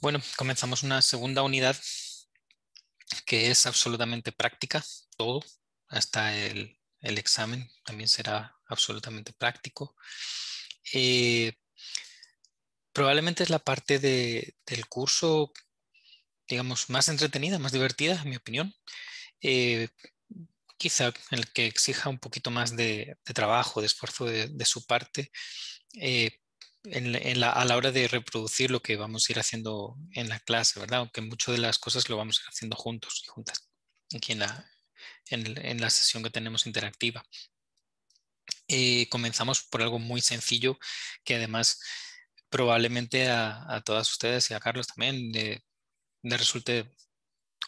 Bueno, comenzamos una segunda unidad que es absolutamente práctica, todo, hasta el, examen también será absolutamente práctico. Eh, probablemente es la parte del curso, digamos, más entretenida, más divertida, en mi opinión. Eh, quizá el que exija un poquito más de, trabajo, de esfuerzo de, su parte, eh, a la hora de reproducir lo que vamos a ir haciendo en la clase, ¿verdad? Aunque muchas de las cosas lo vamos a ir haciendo juntos y juntas aquí en la, en, la sesión que tenemos interactiva. Eh, comenzamos por algo muy sencillo que además probablemente a, a todas ustedes y a Carlos también le resulte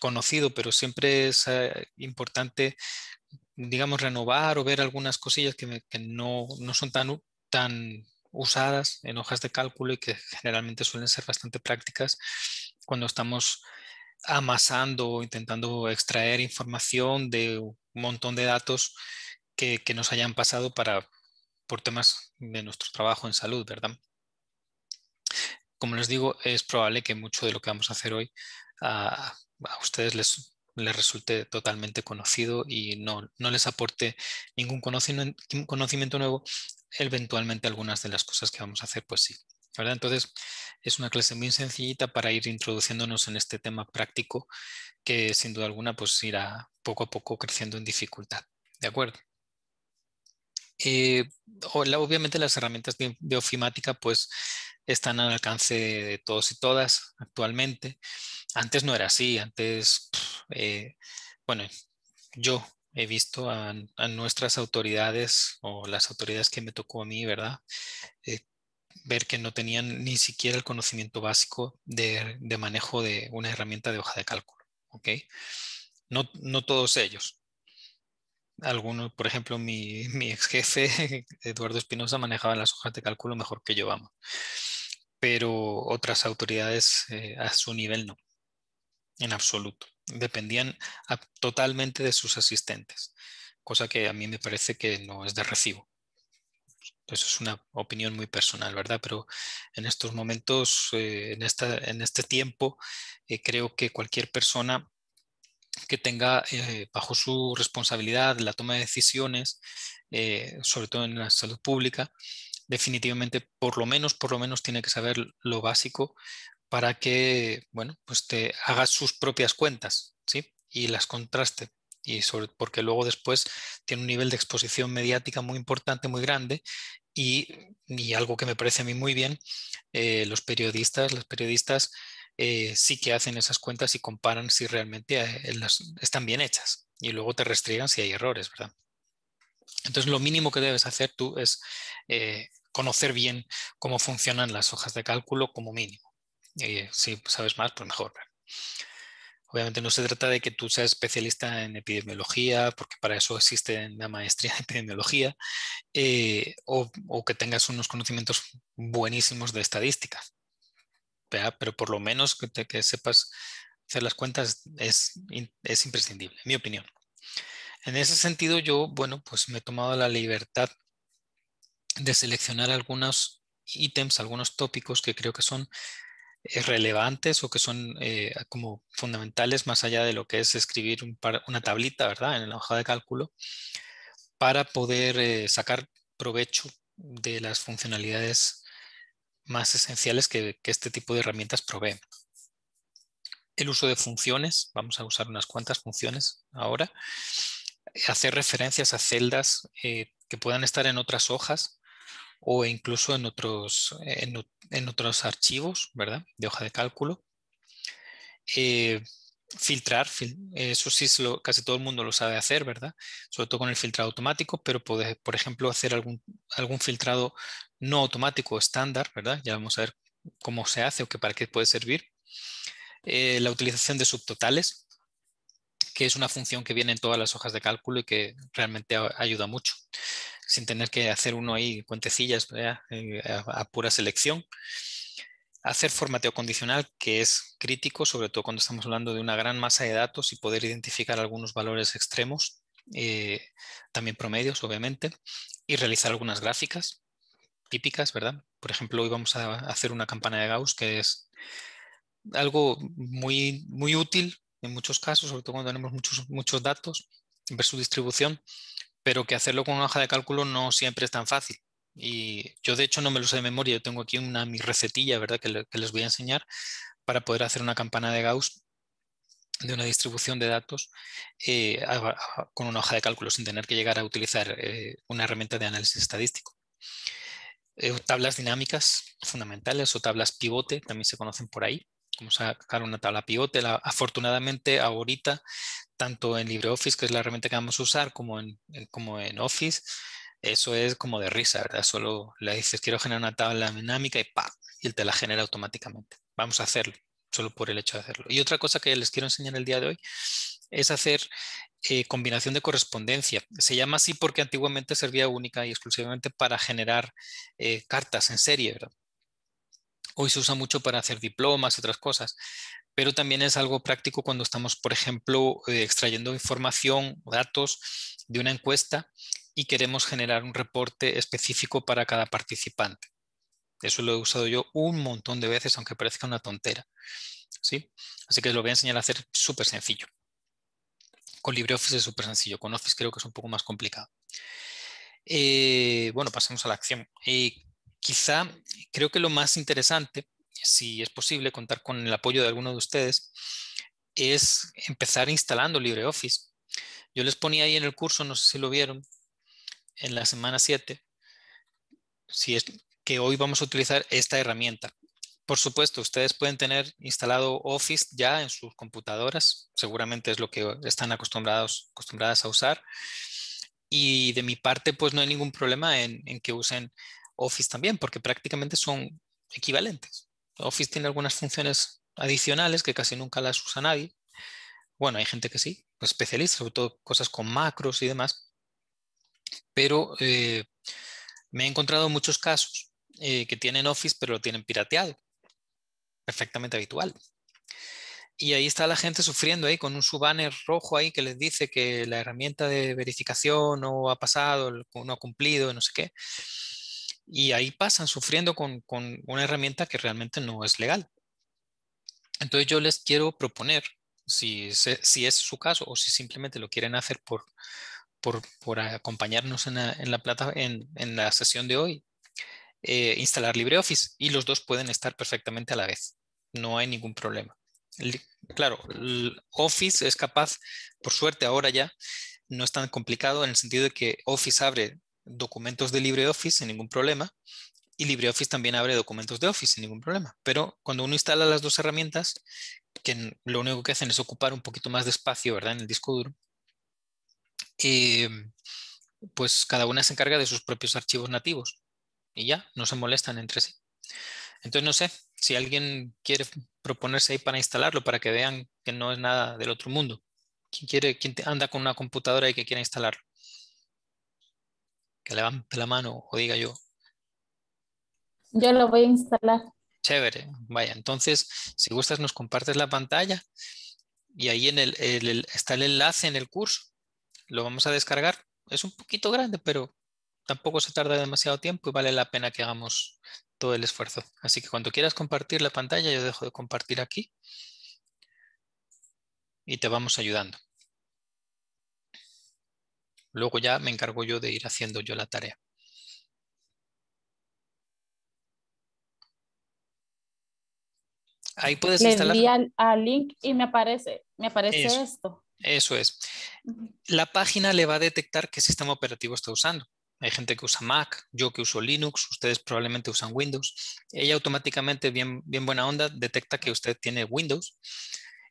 conocido, pero siempre es eh, importante, digamos, renovar o ver algunas cosillas que, no, no, son tan, tan usadas en hojas de cálculo y que generalmente suelen ser bastante prácticas cuando estamos amasando o intentando extraer información de un montón de datos que, nos hayan pasado para, por temas de nuestro trabajo en salud, ¿verdad? Como les digo, es probable que mucho de lo que vamos a hacer hoy a, ustedes les, les resulte totalmente conocido y no, no les aporte ningún conocimiento, ningún conocimiento nuevo, eventualmente algunas de las cosas que vamos a hacer, pues sí. ¿verdad? Entonces, es una clase muy sencillita para ir introduciéndonos en este tema práctico que sin duda alguna pues irá poco a poco creciendo en dificultad. ¿De acuerdo? Eh, obviamente las herramientas de, ofimática pues están al alcance de todos y todas actualmente. Antes no era así, antes, eh, bueno, yo he visto a, nuestras autoridades o las autoridades que me tocó a mí, ¿verdad? Eh, ver que no tenían ni siquiera el conocimiento básico de, manejo de una herramienta de hoja de cálculo, ¿ok? No, no todos ellos. Algunos, por ejemplo, mi, ex jefe, Eduardo Espinosa, manejaba las hojas de cálculo mejor que yo, vamos. Pero otras autoridades eh, a su nivel no, en absoluto dependían totalmente de sus asistentes, cosa que a mí me parece que no es de recibo. Eso es una opinión muy personal, ¿verdad? Pero en estos momentos, eh, en, esta, en este tiempo, eh, creo que cualquier persona que tenga eh, bajo su responsabilidad la toma de decisiones, sobre todo en la salud pública, definitivamente por lo menos por lo menos tiene que saber lo básico para que, bueno, pues te hagas sus propias cuentas, ¿sí? Y las contraste. Y sobre, porque luego después tiene un nivel de exposición mediática muy importante, muy grande, y, algo que me parece a mí muy bien, eh, los periodistas, las periodistas eh, sí que hacen esas cuentas y comparan si realmente eh, las, están bien hechas, y luego te restringen si hay errores, ¿verdad? Entonces, lo mínimo que debes hacer tú es conocer bien cómo funcionan las hojas de cálculo como mínimo. Eh, si pues, sabes más, pues mejor. Obviamente no se trata de que tú seas especialista en epidemiología, porque para eso existe la maestría en epidemiología, eh, o, que tengas unos conocimientos buenísimos de estadística. Pero por lo menos que, sepas hacer las cuentas es, es imprescindible, en mi opinión. En ese sentido, yo, bueno, pues me he tomado la libertad de seleccionar algunos ítems, algunos tópicos que creo que son eh, relevantes o que son eh, como fundamentales más allá de lo que es escribir una tablita, ¿verdad? En la hoja de cálculo, para poder eh, sacar provecho de las funcionalidades más esenciales que, este tipo de herramientas provee. El uso de funciones, vamos a usar unas cuantas funciones ahora. Hacer referencias a celdas que puedan estar en otras hojas o incluso en otros, en otros archivos, ¿verdad? De hoja de cálculo. Eh, filtrar, eso sí, es lo, casi todo el mundo lo sabe hacer, ¿verdad? Sobre todo con el filtrado automático, pero puedes, por ejemplo, hacer algún, algún filtrado no automático estándar, ¿verdad? Ya vamos a ver cómo se hace o que para qué puede servir. Eh, la utilización de subtotales, que es una función que viene en todas las hojas de cálculo y que realmente ayuda mucho sin tener que hacer uno ahí cuentecillas eh, a, pura selección. Hacer formateo condicional, que es crítico, sobre todo cuando estamos hablando de una gran masa de datos y poder identificar algunos valores extremos, eh, también promedios, obviamente, y realizar algunas gráficas típicas, ¿verdad? Por ejemplo, hoy vamos a hacer una campana de Gauss, que es algo muy, muy útil en muchos casos, sobre todo cuando tenemos muchos, muchos datos, ver su distribución, pero que hacerlo con una hoja de cálculo no siempre es tan fácil. Y yo de hecho no me lo sé de memoria, yo tengo aquí una mi recetilla, ¿verdad? Que, les voy a enseñar para poder hacer una campana de Gauss de una distribución de datos eh, con una hoja de cálculo sin tener que llegar a utilizar eh, una herramienta de análisis estadístico. Eh, tablas dinámicas fundamentales o tablas pivote también se conocen por ahí vamos a sacar una tabla pivote. afortunadamente ahorita, tanto en LibreOffice, que es la herramienta que vamos a usar, como en, como en Office, eso es como de risa, ¿verdad? Solo le dices, quiero generar una tabla dinámica y ¡pa! Y él te la genera automáticamente. Vamos a hacerlo, solo por el hecho de hacerlo. Y otra cosa que les quiero enseñar el día de hoy es hacer eh, combinación de correspondencia. Se llama así porque antiguamente servía única y exclusivamente para generar eh, cartas en serie, ¿verdad? Hoy se usa mucho para hacer diplomas y otras cosas, pero también es algo práctico cuando estamos, por ejemplo, eh, extrayendo información datos de una encuesta y queremos generar un reporte específico para cada participante. Eso lo he usado yo un montón de veces, aunque parezca una tontera. ¿Sí? Así que os lo voy a enseñar a hacer súper sencillo. Con LibreOffice es súper sencillo, con Office creo que es un poco más complicado. Eh, bueno, pasemos a la acción. Eh, quizá creo que lo más interesante, si es posible contar con el apoyo de alguno de ustedes, es empezar instalando LibreOffice. Yo les ponía ahí en el curso, no sé si lo vieron, en la semana 7, si que hoy vamos a utilizar esta herramienta. Por supuesto, ustedes pueden tener instalado Office ya en sus computadoras, seguramente es lo que están acostumbrados, acostumbradas a usar. Y de mi parte, pues no hay ningún problema en, en que usen Office también, porque prácticamente son equivalentes. Office tiene algunas funciones adicionales que casi nunca las usa nadie. Bueno, hay gente que sí, especialistas, sobre todo cosas con macros y demás. Pero eh, me he encontrado muchos casos eh, que tienen Office, pero lo tienen pirateado. Perfectamente habitual. Y ahí está la gente sufriendo ahí con un subbanner rojo ahí que les dice que la herramienta de verificación no ha pasado, no ha cumplido, no sé qué y ahí pasan sufriendo con, una herramienta que realmente no es legal. Entonces yo les quiero proponer, si, si es su caso o si simplemente lo quieren hacer por, por, acompañarnos en la, plata, en, la sesión de hoy, eh, instalar LibreOffice y los dos pueden estar perfectamente a la vez. No hay ningún problema. Claro, Office es capaz, por suerte ahora ya, no es tan complicado en el sentido de que Office abre documentos de LibreOffice sin ningún problema y LibreOffice también abre documentos de Office sin ningún problema. Pero cuando uno instala las dos herramientas, que lo único que hacen es ocupar un poquito más de espacio ¿verdad? en el disco duro, em, pues cada una se encarga de sus propios archivos nativos y ya, no se molestan entre sí. Entonces, no sé, si alguien quiere proponerse ahí para instalarlo, para que vean que no es nada del otro mundo. ¿Quién, quiere, quién anda con una computadora y que quiera instalarlo? que levante la mano o diga yo. Yo lo voy a instalar. Chévere, vaya. Entonces, si gustas, nos compartes la pantalla y ahí en está el enlace en el curso. Lo vamos a descargar. Es un poquito grande, pero tampoco se tarda demasiado tiempo y vale la pena que hagamos todo el esfuerzo. Así que cuando quieras compartir la pantalla, yo dejo de compartir aquí y te vamos ayudando. Luego ya me encargo yo de ir haciendo yo la tarea. Ahí puedes Le instalar. Al, link y me aparece, me aparece esto. Eso es. La página le va a detectar qué sistema operativo está usando. Hay gente que usa Mac, yo que uso Linux, ustedes probablemente usan Windows. Ella automáticamente, bien, bien buena onda, detecta que usted tiene Windows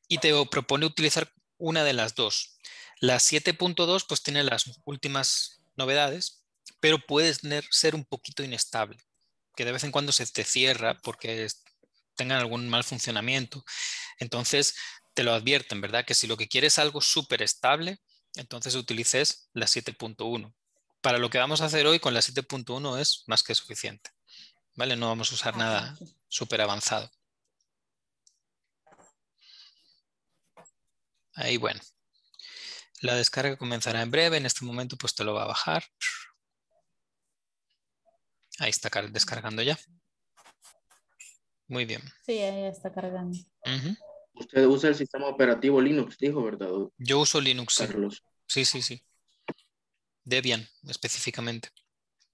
y te propone utilizar una de las dos. La 7.2 pues tiene las últimas novedades, pero puede ser un poquito inestable, que de vez en cuando se te cierra porque tengan algún mal funcionamiento. Entonces te lo advierten, ¿verdad? Que si lo que quieres es algo súper estable, entonces utilices la 7.1. Para lo que vamos a hacer hoy con la 7.1 es más que suficiente. ¿Vale? No vamos a usar nada súper avanzado. Ahí, bueno, la descarga comenzará en breve. En este momento pues te lo va a bajar. Ahí está descargando ya. Muy bien. Sí, ahí está cargando. Usted usa el sistema operativo Linux, dijo, ¿verdad? Yo uso Linux, Carlos. Sí, sí, sí. Debian, específicamente.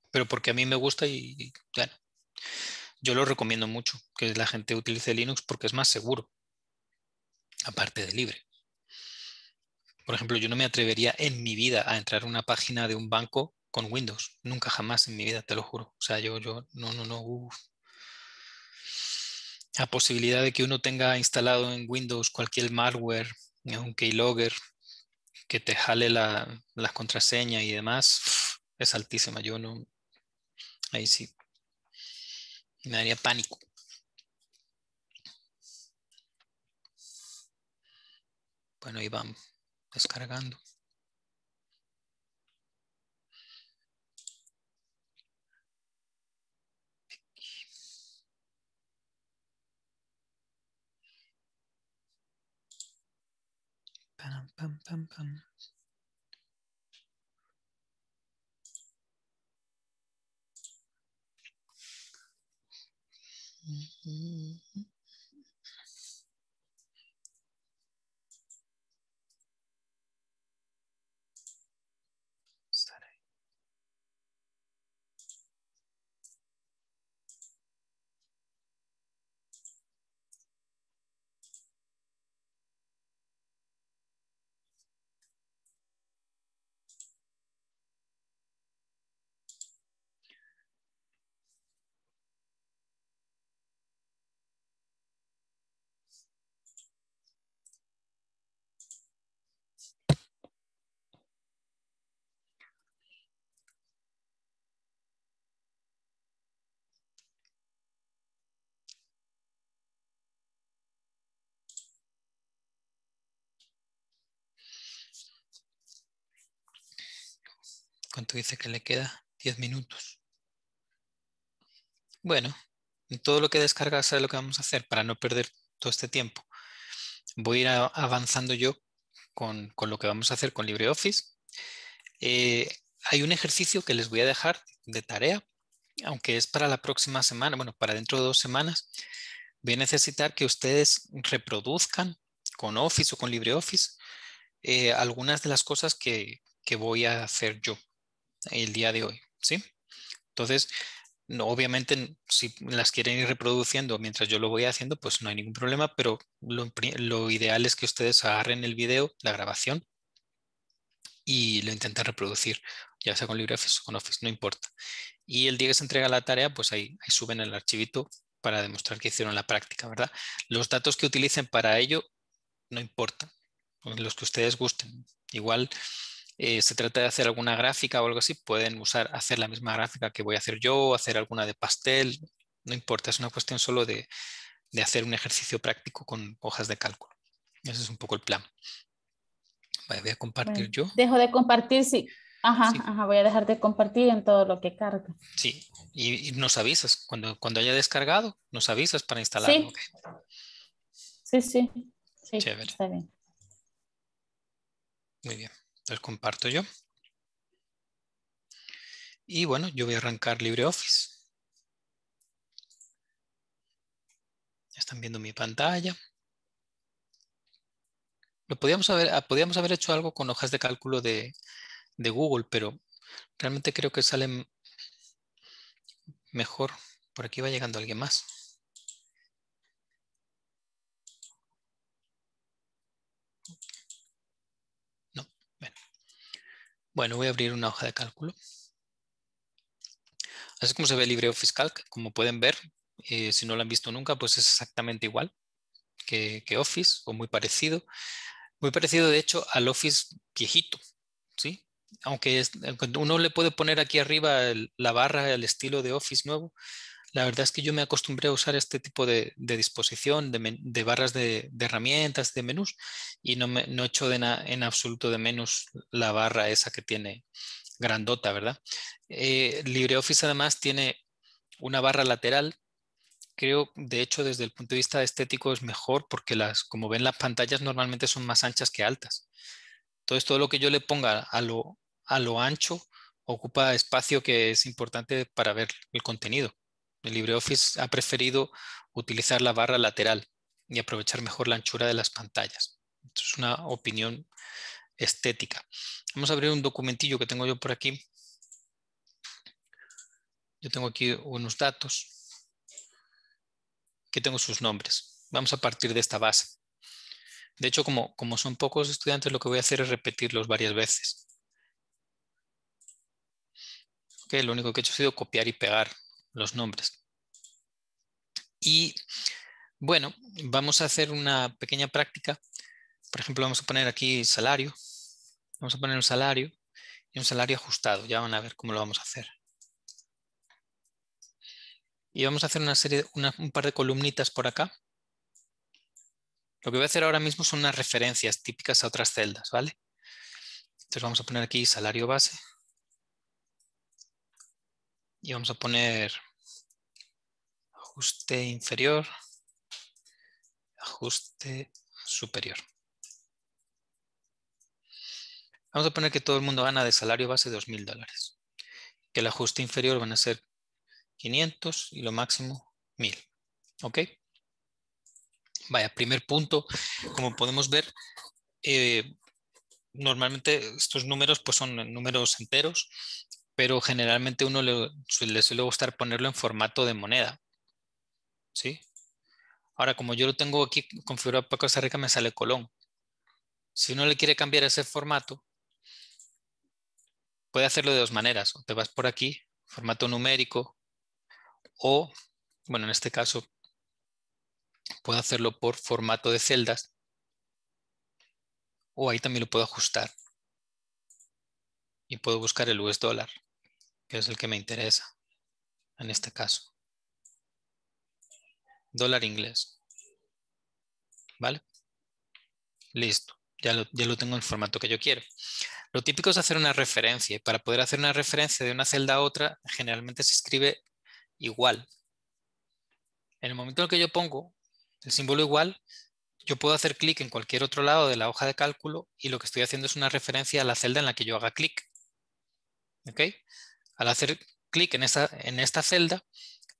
Pero porque a mí me gusta y, yo lo recomiendo mucho, que la gente utilice Linux porque es más seguro, aparte de libre. Por ejemplo, yo no me atrevería en mi vida a entrar a una página de un banco con Windows. Nunca jamás en mi vida, te lo juro. O sea, yo, yo, no, no, no. La posibilidad de que uno tenga instalado en Windows cualquier malware, un keylogger, que te jale las contraseñas y demás, es altísima. Yo no. Ahí sí. Me daría pánico. Bueno, vamos descargando. Pam, pam, pam, pam. Mm, mm, mm, ¿Cuánto dice que le queda? 10 minutos. Bueno, todo lo que descarga sabe lo que vamos a hacer para no perder todo este tiempo. Voy a ir avanzando yo con, lo que vamos a hacer con LibreOffice. Eh, hay un ejercicio que les voy a dejar de tarea, aunque es para la próxima semana, bueno, para dentro de dos semanas. Voy a necesitar que ustedes reproduzcan con Office o con LibreOffice eh, algunas de las cosas que voy a hacer yo el día de hoy, ¿sí? Entonces, no, obviamente, si las quieren ir reproduciendo mientras yo lo voy haciendo, pues no hay ningún problema, pero lo, ideal es que ustedes agarren el video, la grabación, y lo intenten reproducir, ya sea con LibreOffice o con Office, no importa. Y el día que se entrega la tarea, pues ahí, suben el archivito para demostrar que hicieron la práctica, ¿verdad? Los datos que utilicen para ello no importa los que ustedes gusten. Igual eh, se trata de hacer alguna gráfica o algo así, pueden usar, hacer la misma gráfica que voy a hacer yo, hacer alguna de pastel, no importa, es una cuestión solo de, hacer un ejercicio práctico con hojas de cálculo. Ese es un poco el plan. voy a compartir yo. Dejo de compartir, sí. Ajá, ajá, voy a dejar de compartir en todo lo que carga. Sí, y, nos avisas. Cuando, cuando haya descargado, nos avisas para instalarlo. Sí, sí, sí. Está bien. Muy bien. Los comparto yo. Y bueno, yo voy a arrancar LibreOffice. Están viendo mi pantalla. Lo podíamos haber, ah, podíamos haber hecho algo con hojas de cálculo de, de Google, pero realmente creo que salen mejor. Por aquí va llegando alguien más. Bueno, voy a abrir una hoja de cálculo. Así es como se ve LibreOffice Calc, como pueden ver, eh, si no lo han visto nunca, pues es exactamente igual que, Office o muy parecido. Muy parecido, de hecho, al Office viejito, ¿sí? Aunque uno le puede poner aquí arriba la barra, el estilo de Office nuevo, la verdad es que yo me acostumbré a usar este tipo de, disposición, de, barras de, herramientas, de menús, y no, me, echo en absoluto de menos la barra esa que tiene grandota, ¿verdad? Eh, LibreOffice además tiene una barra lateral creo, de hecho, desde el punto de vista estético es mejor porque las, como ven, las pantallas normalmente son más anchas que altas. Entonces, todo lo que yo le ponga a lo ancho ocupa espacio que es importante para ver el contenido. El LibreOffice ha preferido utilizar la barra lateral y aprovechar mejor la anchura de las pantallas. es una opinión estética. Vamos a abrir un documentillo que tengo yo por aquí. Yo tengo aquí unos datos que tengo sus nombres. Vamos a partir de esta base. De hecho, como, como son pocos estudiantes, lo que voy a hacer es repetirlos varias veces. lo único que he hecho ha sido copiar y pegar los nombres. Y bueno, vamos a hacer una pequeña práctica. Por ejemplo, vamos a poner aquí salario. Vamos a poner un salario y un salario ajustado. Ya van a ver cómo lo vamos a hacer. Y vamos a hacer una serie, un par de columnitas por acá. Lo que voy a hacer ahora mismo son unas referencias típicas a otras celdas, ¿vale? Entonces vamos a poner aquí salario base. Y vamos a poner ajuste inferior, ajuste superior. Vamos a poner que todo el mundo gana de salario base 2.000 dólares. Que el ajuste inferior van a ser 500 y lo máximo 1.000. ¿Ok? Vaya, primer punto, como podemos ver, eh, normalmente estos números pues son números enteros, pero generalmente uno le suele gustar ponerlo en formato de moneda. Ahora, como yo lo tengo aquí configurado para Costa Rica, me sale Colón. Si uno le quiere cambiar ese formato, puede hacerlo de dos maneras. O te vas por aquí, formato numérico, o, bueno, en este caso, puedo hacerlo por formato de celdas, o ahí también lo puedo ajustar. Y puedo buscar el US dólar, que es el que me interesa en este caso dólar inglés. ¿Vale? Listo. Ya lo, ya lo, tengo en el formato que yo quiero. Lo típico es hacer una referencia. Para poder hacer una referencia de una celda a otra, generalmente se escribe igual. En el momento en que yo pongo el símbolo igual, yo puedo hacer clic en cualquier otro lado de la hoja de cálculo y lo que estoy haciendo es una referencia a la celda en la que yo haga clic. ¿Ok? Al hacer clic en esa en esta celda,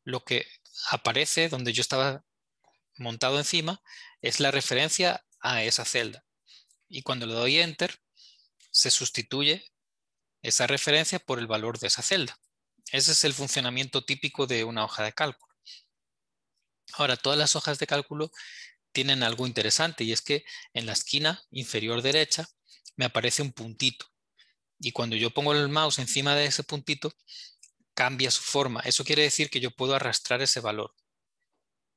lo que aparece donde yo estaba montado encima, es la referencia a esa celda. Y cuando le doy Enter, se sustituye esa referencia por el valor de esa celda. Ese es el funcionamiento típico de una hoja de cálculo. Ahora, todas las hojas de cálculo tienen algo interesante y es que en la esquina inferior derecha me aparece un puntito. Y cuando yo pongo el mouse encima de ese puntito, cambia su forma. Eso quiere decir que yo puedo arrastrar ese valor.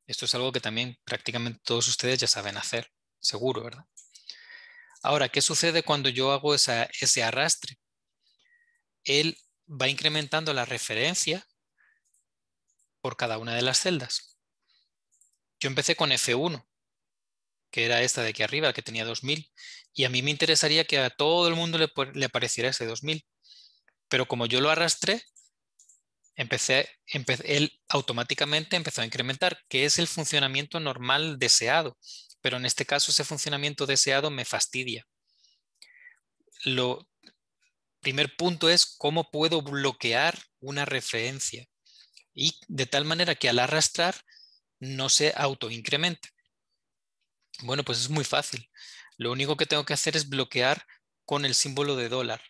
Esto es algo que también prácticamente todos ustedes ya saben hacer, seguro, ¿verdad? Ahora, ¿qué sucede cuando yo hago ese arrastre? Él va incrementando la referencia por cada una de las celdas. Yo empecé con F1, que era esta de aquí arriba, que tenía 2000, y a mí me interesaría que a todo el mundo le, le apareciera ese 2000. Pero como yo lo arrastré, empecé, él automáticamente empezó a incrementar, que es el funcionamiento normal deseado, pero en este caso ese funcionamiento deseado me fastidia. Lo primer punto es cómo puedo bloquear una referencia y de tal manera que al arrastrar no se autoincrementa... Bueno, pues es muy fácil. Lo único que tengo que hacer es bloquear con el símbolo de dólar.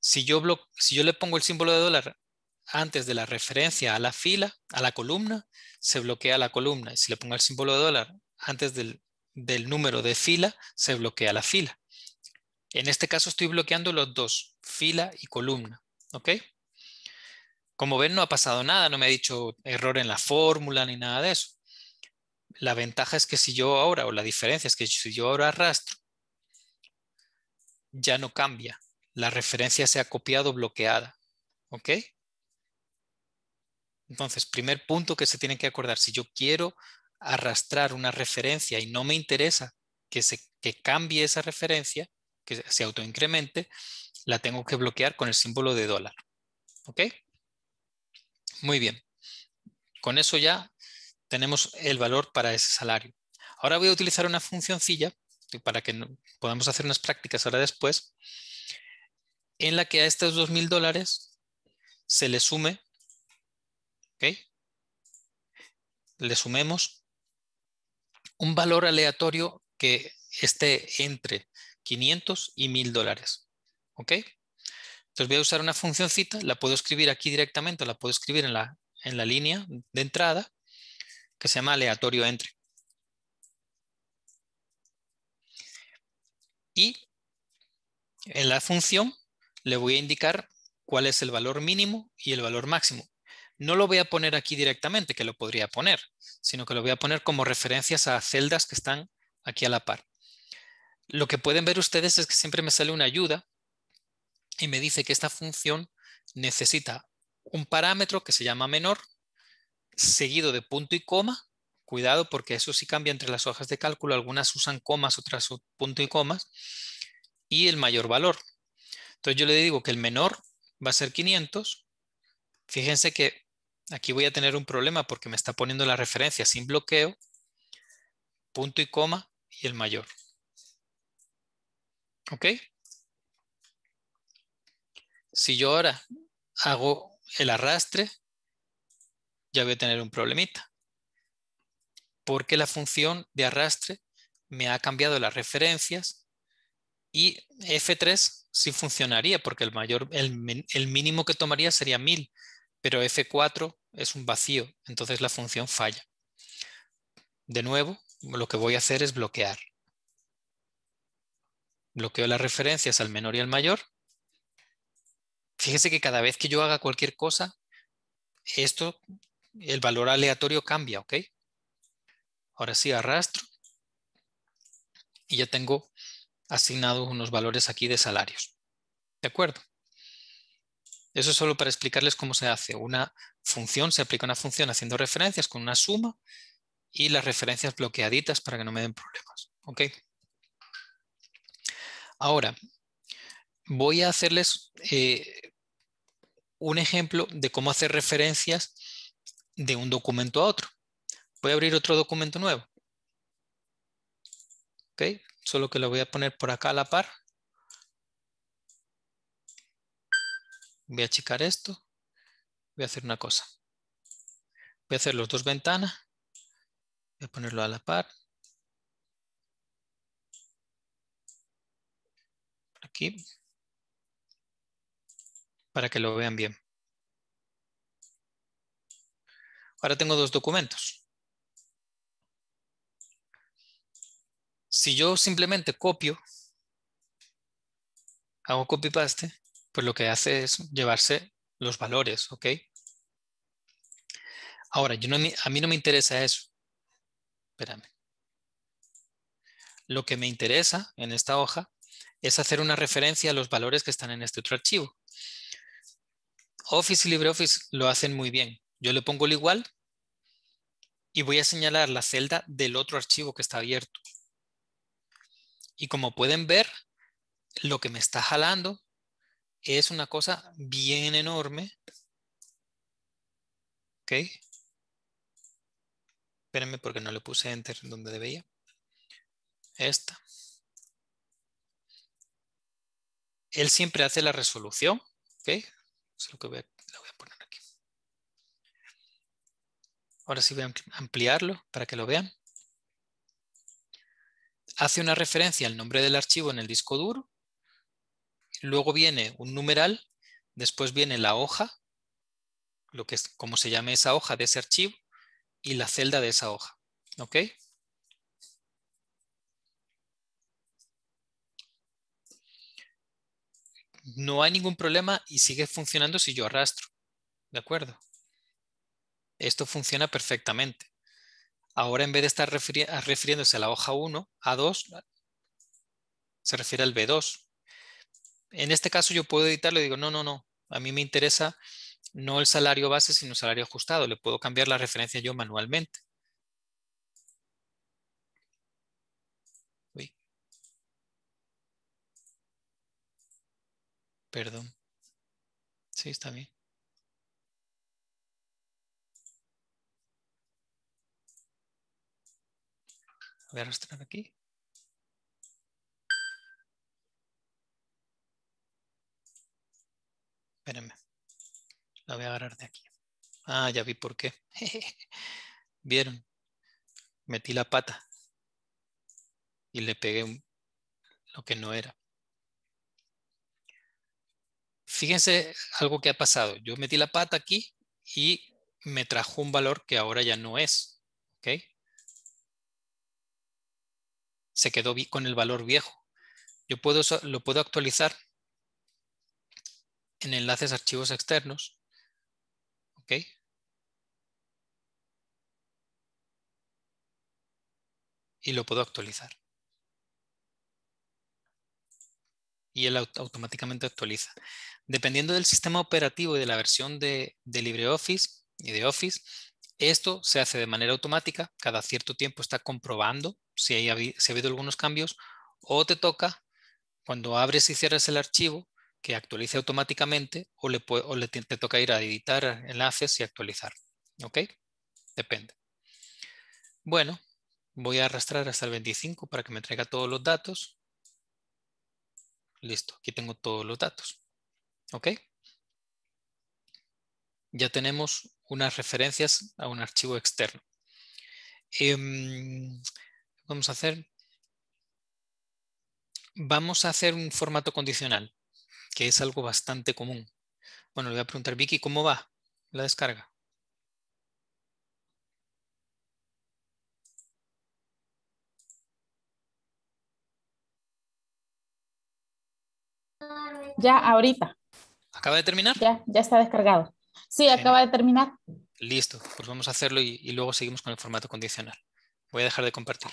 Si yo, si yo, le pongo el símbolo de dólar antes de la referencia a la fila, a la columna, se bloquea la columna. Y si le pongo el símbolo de dólar antes del, número de fila, se bloquea la fila. En este caso estoy bloqueando los dos, fila y columna. ¿Ok? Como ven, no ha pasado nada, no me ha dicho error en la fórmula ni nada de eso. La ventaja es que si yo ahora, o la diferencia es que si yo ahora arrastro, ya no cambia. La referencia se ha copiado bloqueada. ¿Ok? Entonces, primer punto que se tiene que acordar, si yo quiero arrastrar una referencia y no me interesa que, se, que cambie esa referencia, que se autoincremente, la tengo que bloquear con el símbolo de dólar. ¿Ok? Muy bien. Con eso ya tenemos el valor para ese salario. Ahora voy a utilizar una funcioncilla para que podamos hacer unas prácticas ahora después, en la que a estos 2.000 dólares se le sume ¿ok? Le sumemos un valor aleatorio que esté entre 500 y 1000 dólares, ¿ok? Entonces voy a usar una funcióncita, la puedo escribir aquí directamente, la puedo escribir en la, en la línea de entrada, que se llama aleatorio entre. Y en la función le voy a indicar cuál es el valor mínimo y el valor máximo no lo voy a poner aquí directamente, que lo podría poner, sino que lo voy a poner como referencias a celdas que están aquí a la par. Lo que pueden ver ustedes es que siempre me sale una ayuda y me dice que esta función necesita un parámetro que se llama menor, seguido de punto y coma. Cuidado porque eso sí cambia entre las hojas de cálculo. Algunas usan comas, otras punto y comas. Y el mayor valor. Entonces yo le digo que el menor va a ser 500. Fíjense que aquí voy a tener un problema porque me está poniendo la referencia sin bloqueo, punto y coma y el mayor. ¿Ok? Si yo ahora hago el arrastre, ya voy a tener un problemita. Porque la función de arrastre me ha cambiado las referencias y F3 sí funcionaría porque el, mayor, el, el mínimo que tomaría sería 1000 pero F4 es un vacío, entonces la función falla. De nuevo, lo que voy a hacer es bloquear. Bloqueo las referencias al menor y al mayor. Fíjese que cada vez que yo haga cualquier cosa, esto, el valor aleatorio cambia, ¿ok? Ahora sí, arrastro. Y ya tengo asignados unos valores aquí de salarios. ¿De acuerdo? Eso es solo para explicarles cómo se hace. Una función, se aplica una función haciendo referencias con una suma y las referencias bloqueaditas para que no me den problemas. Ahora, voy a hacerles eh, un ejemplo de cómo hacer referencias de un documento a otro. Voy a abrir otro documento nuevo. Solo que lo voy a poner por acá a la par Voy a achicar esto. Voy a hacer una cosa. Voy a hacer los dos ventanas. Voy a ponerlo a la par. Aquí. Para que lo vean bien. Ahora tengo dos documentos. Si yo simplemente copio, hago copy-paste, pues lo que hace es llevarse los valores, ¿ok? Ahora, a mí no me interesa eso. Espérame. Lo que me interesa en esta hoja es hacer una referencia a los valores que están en este otro archivo. Office y LibreOffice lo hacen muy bien. Yo le pongo el igual y voy a señalar la celda del otro archivo que está abierto. Y como pueden ver, lo que me está jalando es una cosa bien enorme. ¿Ok? Espérenme porque no le puse enter donde debía. Esta. Él siempre hace la resolución. ¿Ok? es lo que voy a poner aquí. Ahora sí voy a ampliarlo para que lo vean. Hace una referencia al nombre del archivo en el disco duro Luego viene un numeral, después viene la hoja, lo que es como se llame esa hoja de ese archivo y la celda de esa hoja. ¿Ok? No hay ningún problema y sigue funcionando si yo arrastro. ¿De acuerdo? Esto funciona perfectamente. Ahora en vez de estar refiriéndose a la hoja 1, A2, se refiere al B2 en este caso yo puedo editarlo y digo, no, no, no, a mí me interesa no el salario base, sino el salario ajustado. Le puedo cambiar la referencia yo manualmente. Perdón. Sí, está bien. Voy a arrastrar aquí. Espérenme. La voy a agarrar de aquí. Ah, ya vi por qué. ¿Vieron? Metí la pata. Y le pegué lo que no era. Fíjense algo que ha pasado. Yo metí la pata aquí y me trajo un valor que ahora ya no es. ¿Ok? Se quedó con el valor viejo. Yo puedo, lo puedo actualizar en enlaces archivos externos. ¿Ok? Y lo puedo actualizar. Y él automáticamente actualiza. Dependiendo del sistema operativo y de la versión de, LibreOffice y de Office, esto se hace de manera automática. Cada cierto tiempo está comprobando si, hay, ha habido algunos cambios o te toca cuando abres y cierras el archivo que actualice automáticamente o le, toca ir a editar enlaces y actualizar. ¿Ok? Depende. Bueno, voy a arrastrar hasta el 25 para que me traiga todos los datos. Listo, aquí tengo todos los datos. ¿Ok? Ya tenemos unas referencias a un archivo externo. Em, vamos a hacer... Vamos a hacer un formato condicional que es algo bastante común. Bueno, le voy a preguntar, Vicky, ¿cómo va la descarga? Ya, ahorita. ¿Acaba de terminar? Ya, ya está descargado. Sí, acaba de terminar. Listo, pues vamos a hacerlo y, luego seguimos con el formato condicional. Voy a dejar de compartir.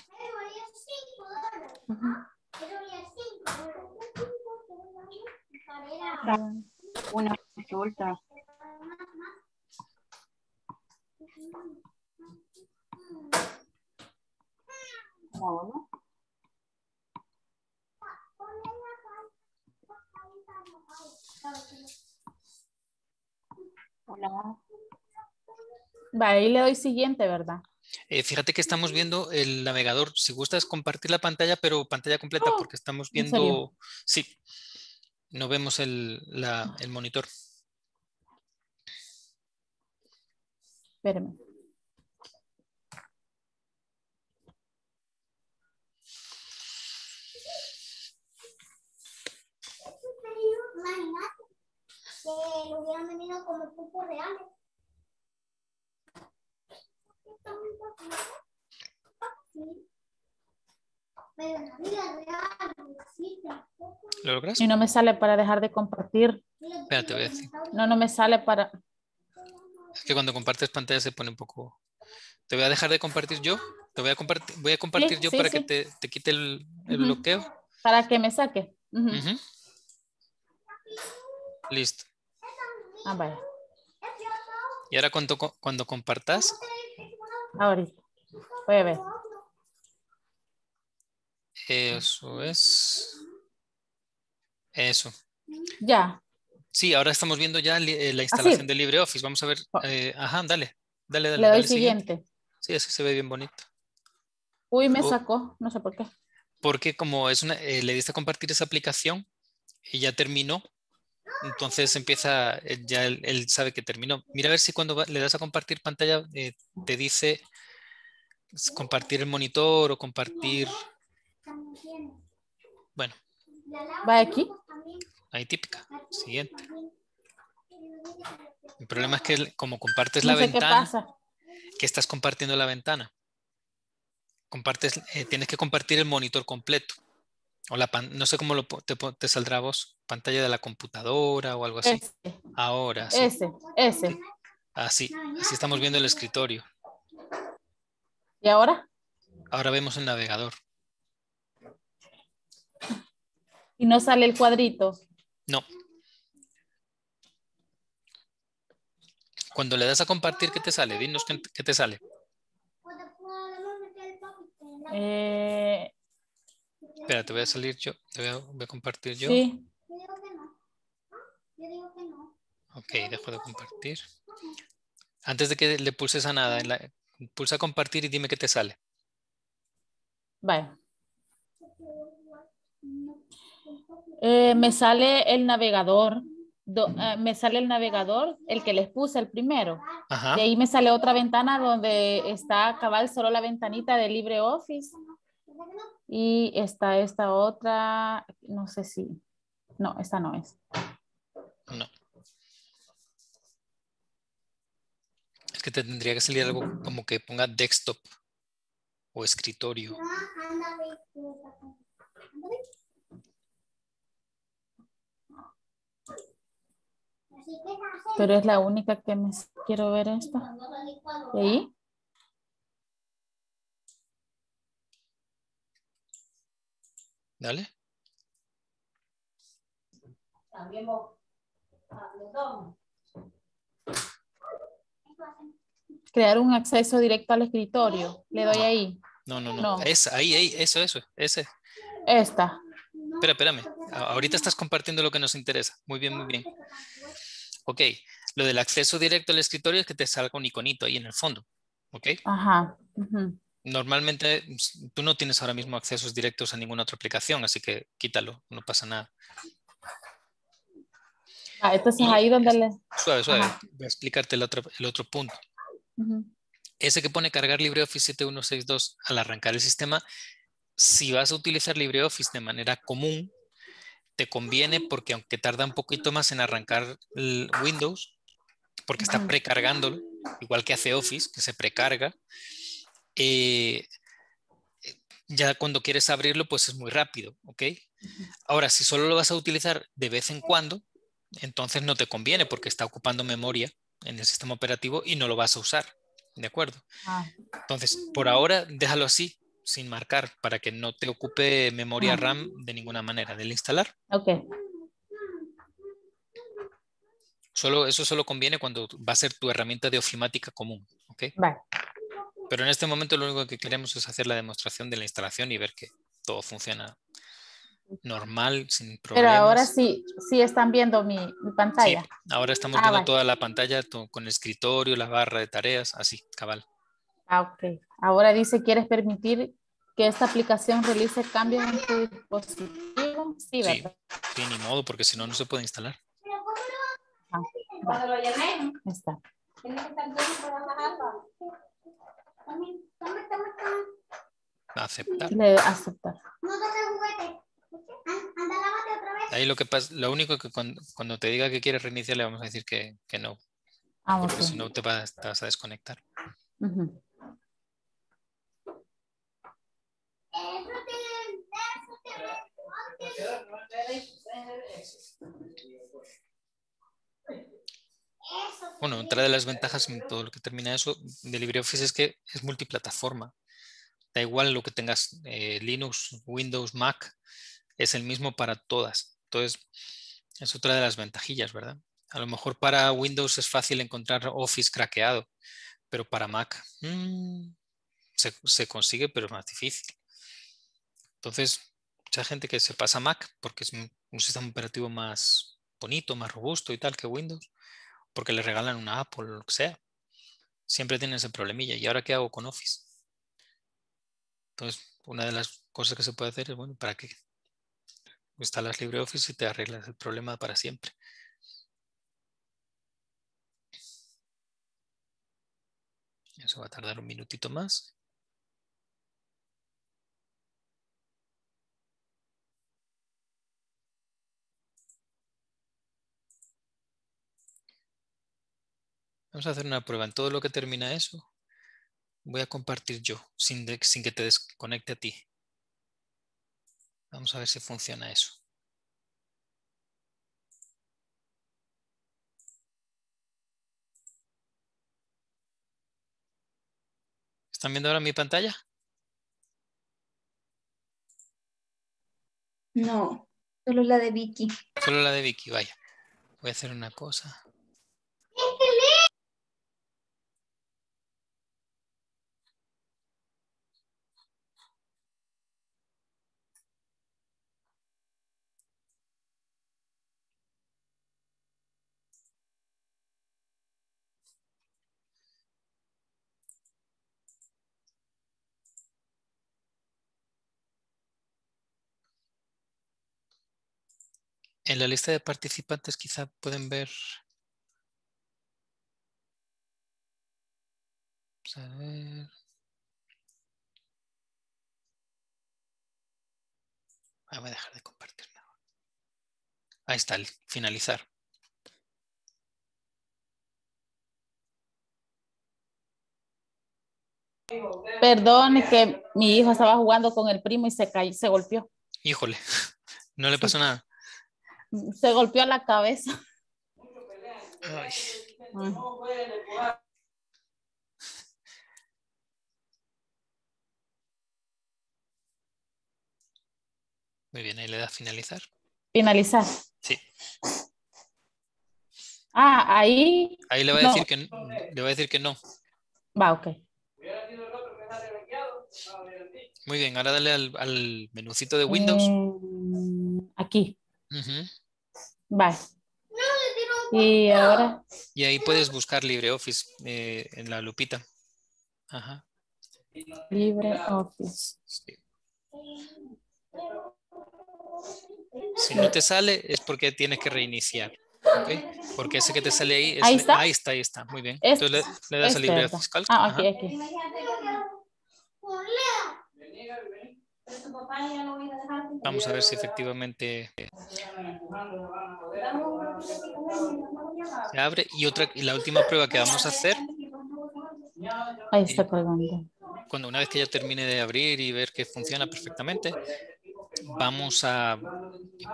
una consulta. Hola. Hola. Vale, y le doy siguiente, ¿verdad? Eh, fíjate que estamos viendo el navegador. Si gustas compartir la pantalla, pero pantalla completa, oh, porque estamos viendo... Sí no vemos el, la, el monitor. Espérame. que lo hubieran venido como cupo real. ¿Lo logras? Y no me sale para dejar de compartir. No, no me sale para... Es que cuando compartes pantalla se pone un poco... Te voy a dejar de compartir yo. Te voy a compartir, voy a compartir yo para que te, quite el, bloqueo. Para que me saque. Listo. Ah, y ahora cuando, cuando compartas. Ahorita. Voy a ver. Eso es. Eso. Ya. Sí, ahora estamos viendo ya eh, la ah, instalación de LibreOffice. Vamos a ver. Oh. Eh, ajá, dale. Dale, dale. Le doy siguiente. Sí, así se ve bien bonito. Uy, me oh. sacó. No sé por qué. Porque como es eh, le diste a compartir esa aplicación y ya terminó, entonces empieza, ya él, sabe que terminó. Mira a ver si cuando le das a compartir pantalla te dice compartir el monitor o compartir bueno. ¿Va aquí? Ahí típica. Siguiente. El problema es que como compartes la ventana, qué pasa. que estás compartiendo la ventana. Compartes, eh, tienes que compartir el monitor completo. O la pan, no sé cómo lo, te, saldrá vos, pantalla de la computadora o algo así. Ahora. Ese, ese. Así, ah, así estamos viendo el escritorio. ¿Y ahora? Ahora vemos el navegador. Y no sale el cuadrito. No. Cuando le das a compartir, ¿qué te sale? Dinos qué te sale. Eh... Espera, te voy a salir yo. Te voy a, compartir yo. Sí. Yo digo que no. Ok, dejo de compartir. Antes de que le pulses a nada, pulsa compartir y dime qué te sale. Vale. Eh, me sale el navegador, eh, me sale el navegador, el que les puse el primero. De ahí me sale otra ventana donde está cabal solo la ventanita de LibreOffice. Y está esta otra, no sé si, no, esta no es. No. Es que te tendría que salir algo como que ponga desktop o escritorio. Ah, Pero es la única que me quiero ver esta. ¿Y ahí? Dale. Crear un acceso directo al escritorio. Le doy ahí. No, no, no. ahí, ahí, eso, eso, ese. Esta. Espera, espérame. Ahorita estás compartiendo lo que nos interesa. Muy bien, muy bien ok, lo del acceso directo al escritorio es que te salga un iconito ahí en el fondo, ok. Ajá. Normalmente pues, tú no tienes ahora mismo accesos directos a ninguna otra aplicación, así que quítalo, no pasa nada. Ah, entonces ahí donde le... Suave, suave, voy a explicarte el otro, el otro punto. Ese que pone cargar LibreOffice 7162 al arrancar el sistema, si vas a utilizar LibreOffice de manera común, conviene porque aunque tarda un poquito más en arrancar Windows, porque está precargándolo, igual que hace Office, que se precarga, eh, ya cuando quieres abrirlo, pues es muy rápido, ¿ok? Ahora, si solo lo vas a utilizar de vez en cuando, entonces no te conviene porque está ocupando memoria en el sistema operativo y no lo vas a usar, ¿de acuerdo? Ah. Entonces, por ahora, déjalo así, sin marcar para que no te ocupe memoria RAM de ninguna manera del instalar. Ok. Solo, eso solo conviene cuando va a ser tu herramienta de ofimática común. ¿ok? Vale. Pero en este momento lo único que queremos es hacer la demostración de la instalación y ver que todo funciona normal, sin problemas. Pero ahora sí, sí están viendo mi, pantalla. ahora estamos ah, viendo toda la pantalla con el escritorio, la barra de tareas, así, cabal. Ah, ok. Ahora dice, ¿quieres permitir que esta aplicación realice cambios en tu dispositivo? Sí, ni modo, porque si no, no se puede instalar. Cuando lo llamé. Está. Aceptar. Le, aceptar. No juguete. Anda, lávate otra vez. Ahí lo que pasa, lo único que cuando, te diga que quieres reiniciar le vamos a decir que, que no. Ah, porque si no te vas, a desconectar. Bueno, otra de las ventajas en todo lo que termina eso de LibreOffice es que es multiplataforma. Da igual lo que tengas, eh, Linux, Windows, Mac, es el mismo para todas. Entonces, es otra de las ventajillas, ¿verdad? A lo mejor para Windows es fácil encontrar Office craqueado, pero para Mac mm, se, se, consigue, pero es más difícil. Entonces, mucha gente que se pasa a Mac porque es un sistema operativo más bonito, más robusto y tal que Windows, porque le regalan una Apple o lo que sea. Siempre tiene ese problemilla. ¿Y ahora qué hago con Office? Entonces, una de las cosas que se puede hacer es, bueno, ¿para qué? Instalas LibreOffice y te arreglas el problema para siempre. Eso va a tardar un minutito más. Vamos a hacer una prueba. En todo lo que termina eso, voy a compartir yo, sin, sin que te desconecte a ti. Vamos a ver si funciona eso. ¿Están viendo ahora mi pantalla? No, solo la de Vicky. Solo la de Vicky, vaya. Voy a hacer una cosa. En la lista de participantes quizá pueden ver... Vamos a ver. Ah, voy a dejar de compartir. Ahí está, el finalizar. Perdón, es que mi hijo estaba jugando con el primo y se cayó, se golpeó. Híjole, no le pasó nada se golpeó la cabeza. Muy bien, ahí le da finalizar. Finalizar. Sí. Ah, ahí. Ahí le va a, decir, que, le voy a decir que no. Va, ok. Muy bien, ahora dale al, al menucito de Windows. Eh, aquí. Vale. Y ahora. Y ahí puedes buscar LibreOffice eh, en la lupita. Ajá. LibreOffice. Si no te sale es porque tienes que reiniciar. Porque ese que te sale ahí. Es, ¿Ahí, está? ahí está. muy bien. Entonces le, das a este, LibreOffice este. Ah, Vamos a ver si efectivamente se abre. Y otra, la última prueba que vamos a hacer. Ahí está Cuando una vez que ya termine de abrir y ver que funciona perfectamente, vamos a,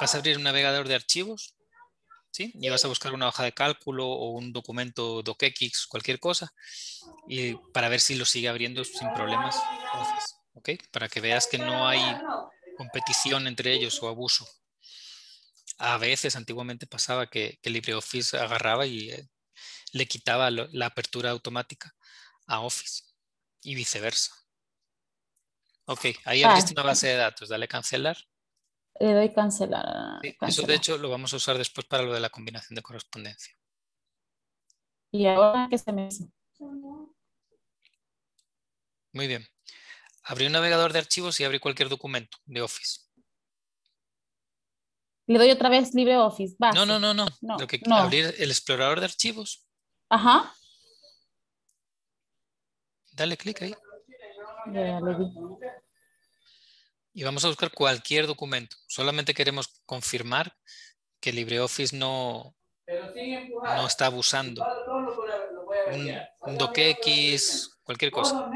vas a abrir un navegador de archivos, ¿sí? Y vas a buscar una hoja de cálculo o un documento DocX, cualquier cosa, y para ver si lo sigue abriendo sin problemas. Para que veas que no hay competición entre ellos o abuso. A veces, antiguamente pasaba que, LibreOffice agarraba y eh, le quitaba la apertura automática a Office y viceversa. Ok, ahí abriste una base de datos, dale cancelar. Le doy cancelar, ah, Eso de hecho lo vamos a usar después para lo de la combinación de correspondencia. ¿Y ahora qué se me Muy bien. Abrí un navegador de archivos y abrí cualquier documento de Office. Le doy otra vez LibreOffice. No, no, no, no, Abrir el explorador de archivos. Ajá. Dale clic ahí. Y vamos a buscar cualquier documento. Solamente queremos confirmar que LibreOffice no, no está abusando. Un, DocX, cualquier cosa.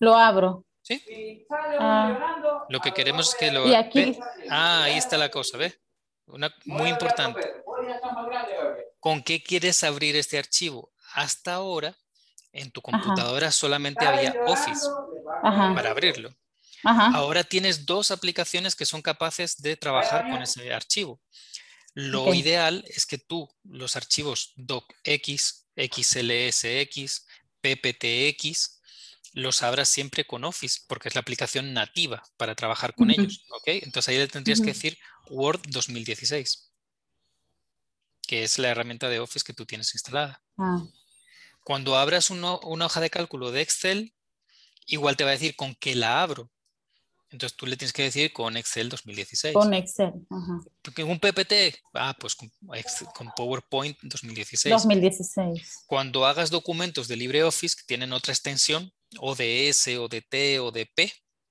Lo abro. ¿Sí? Ah. Lo que queremos es que lo... Y aquí... Ah, ahí está la cosa, ¿ves? Una, muy importante. ¿Con qué quieres abrir este archivo? Hasta ahora, en tu computadora solamente había Office para abrirlo. Ahora tienes dos aplicaciones que son capaces de trabajar con ese archivo. Lo ideal es que tú los archivos docx, xlsx, pptx, los abras siempre con Office, porque es la aplicación nativa para trabajar con ellos. Entonces ahí le tendrías que decir Word 2016, que es la herramienta de Office que tú tienes instalada. Ah. Cuando abras una hoja de cálculo de Excel, igual te va a decir con qué la abro. Entonces tú le tienes que decir con Excel 2016. Con Excel. Un PPT, ah, pues con, PowerPoint 2016. 2016. Cuando hagas documentos de LibreOffice que tienen otra extensión, o de S o de o de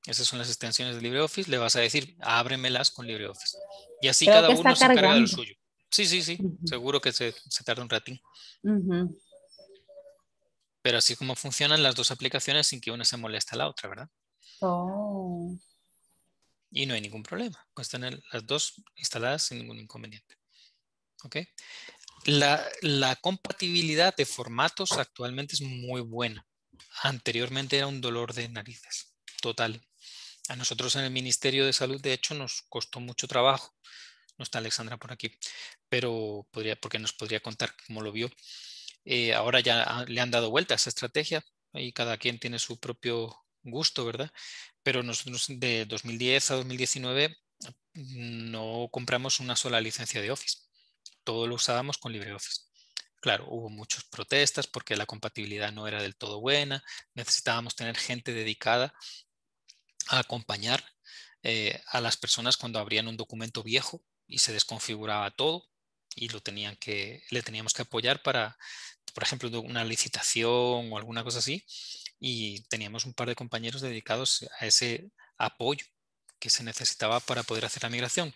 esas son las extensiones de LibreOffice, le vas a decir, ábremelas con LibreOffice. Y así cada uno se encarga de lo suyo. Sí, sí, sí, seguro que se, tarda un ratín. Pero así como funcionan las dos aplicaciones sin que una se moleste a la otra, ¿verdad? Oh. Y no hay ningún problema, pues tener las dos instaladas sin ningún inconveniente. La, la compatibilidad de formatos actualmente es muy buena. Anteriormente era un dolor de narices, total. A nosotros en el Ministerio de Salud, de hecho, nos costó mucho trabajo. No está Alexandra por aquí, pero podría, porque nos podría contar cómo lo vio. Eh, ahora ya le han dado vuelta a esa estrategia y cada quien tiene su propio gusto, ¿verdad? Pero nosotros de 2010 a 2019 mm, no compramos una sola licencia de Office. Todo lo usábamos con LibreOffice. Claro, hubo muchas protestas porque la compatibilidad no era del todo buena, necesitábamos tener gente dedicada a acompañar eh, a las personas cuando abrían un documento viejo y se desconfiguraba todo y lo tenían que, le teníamos que apoyar para, por ejemplo, una licitación o alguna cosa así. Y teníamos un par de compañeros dedicados a ese apoyo que se necesitaba para poder hacer la migración.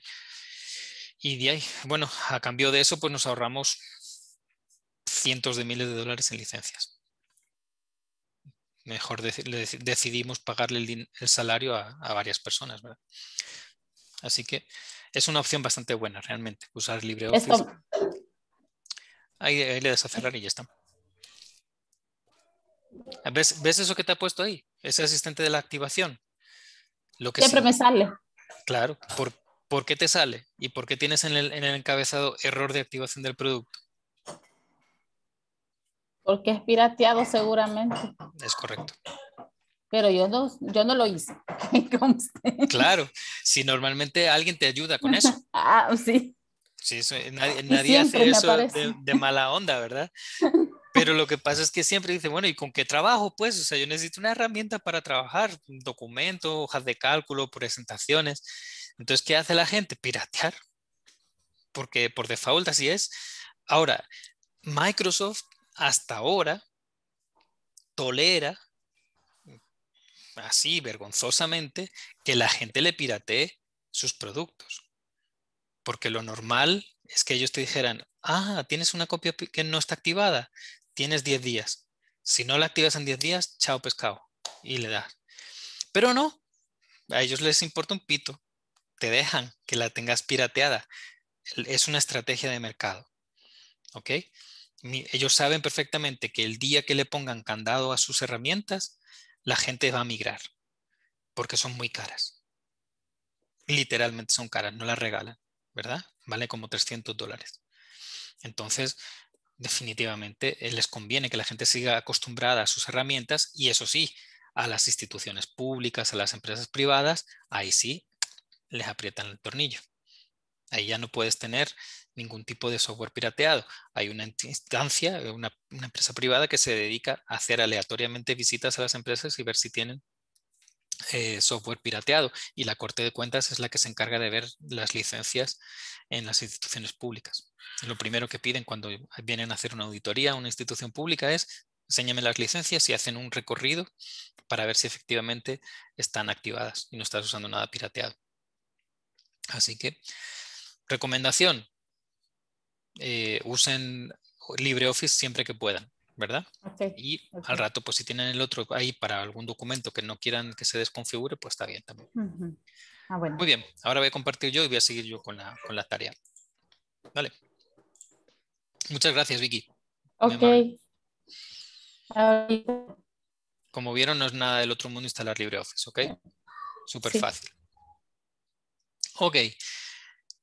Y de ahí, bueno, a cambio de eso, pues nos ahorramos cientos de miles de dólares en licencias. Mejor decidimos pagarle el, salario a, varias personas. Así que es una opción bastante buena realmente, usar LibreOffice. Ahí, le das a cerrar y ya está. ¿Ves, eso que te ha puesto ahí? Ese asistente de la activación. Lo que Siempre me sale. Claro, por, qué te sale? ¿Y por qué tienes en el encabezado error de activación del producto? Porque es pirateado seguramente. Es correcto. Pero yo no, yo no lo hice. claro, si normalmente alguien te ayuda con eso. ah, sí. Sí, eh, nadie, hace eso de, mala onda, ¿verdad? Pero lo que pasa es que siempre dice, bueno, ¿y con qué trabajo? Pues, o sea, yo necesito una herramienta para trabajar, un documento, hojas de cálculo, presentaciones. Entonces, ¿qué hace la gente? Piratear. Porque por default así es. Ahora, Microsoft hasta ahora tolera así vergonzosamente que la gente le piratee sus productos. Porque lo normal es que ellos te dijeran, ah, tienes una copia que no está activada, tienes 10 días. Si no la activas en 10 días, chao pescado. Y le das. Pero no, a ellos les importa un pito. Te dejan que la tengas pirateada. Es una estrategia de mercado. ¿Ok? ellos saben perfectamente que el día que le pongan candado a sus herramientas, la gente va a migrar, porque son muy caras. Literalmente son caras, no las regalan, ¿verdad? Vale como 300 dólares. Entonces, definitivamente eh, les conviene que la gente siga acostumbrada a sus herramientas y eso sí, a las instituciones públicas, a las empresas privadas, ahí sí les aprietan el tornillo. Ahí ya no puedes tener ningún tipo de software pirateado. Hay una instancia, una, empresa privada que se dedica a hacer aleatoriamente visitas a las empresas y ver si tienen eh, software pirateado. Y la Corte de Cuentas es la que se encarga de ver las licencias en las instituciones públicas. Lo primero que piden cuando vienen a hacer una auditoría a una institución pública es enséñame las licencias y hacen un recorrido para ver si efectivamente están activadas y no estás usando nada pirateado. Así que, recomendación, eh, usen LibreOffice siempre que puedan, ¿verdad? Y al rato, pues si tienen el otro ahí para algún documento que no quieran que se desconfigure, pues está bien también. Ah, Muy bien, ahora voy a compartir yo y voy a seguir yo con la, tarea. Vale. Muchas gracias, Vicky. Ok. Ah. Como vieron, no es nada del otro mundo instalar LibreOffice, ¿ok? Súper fácil. Ok.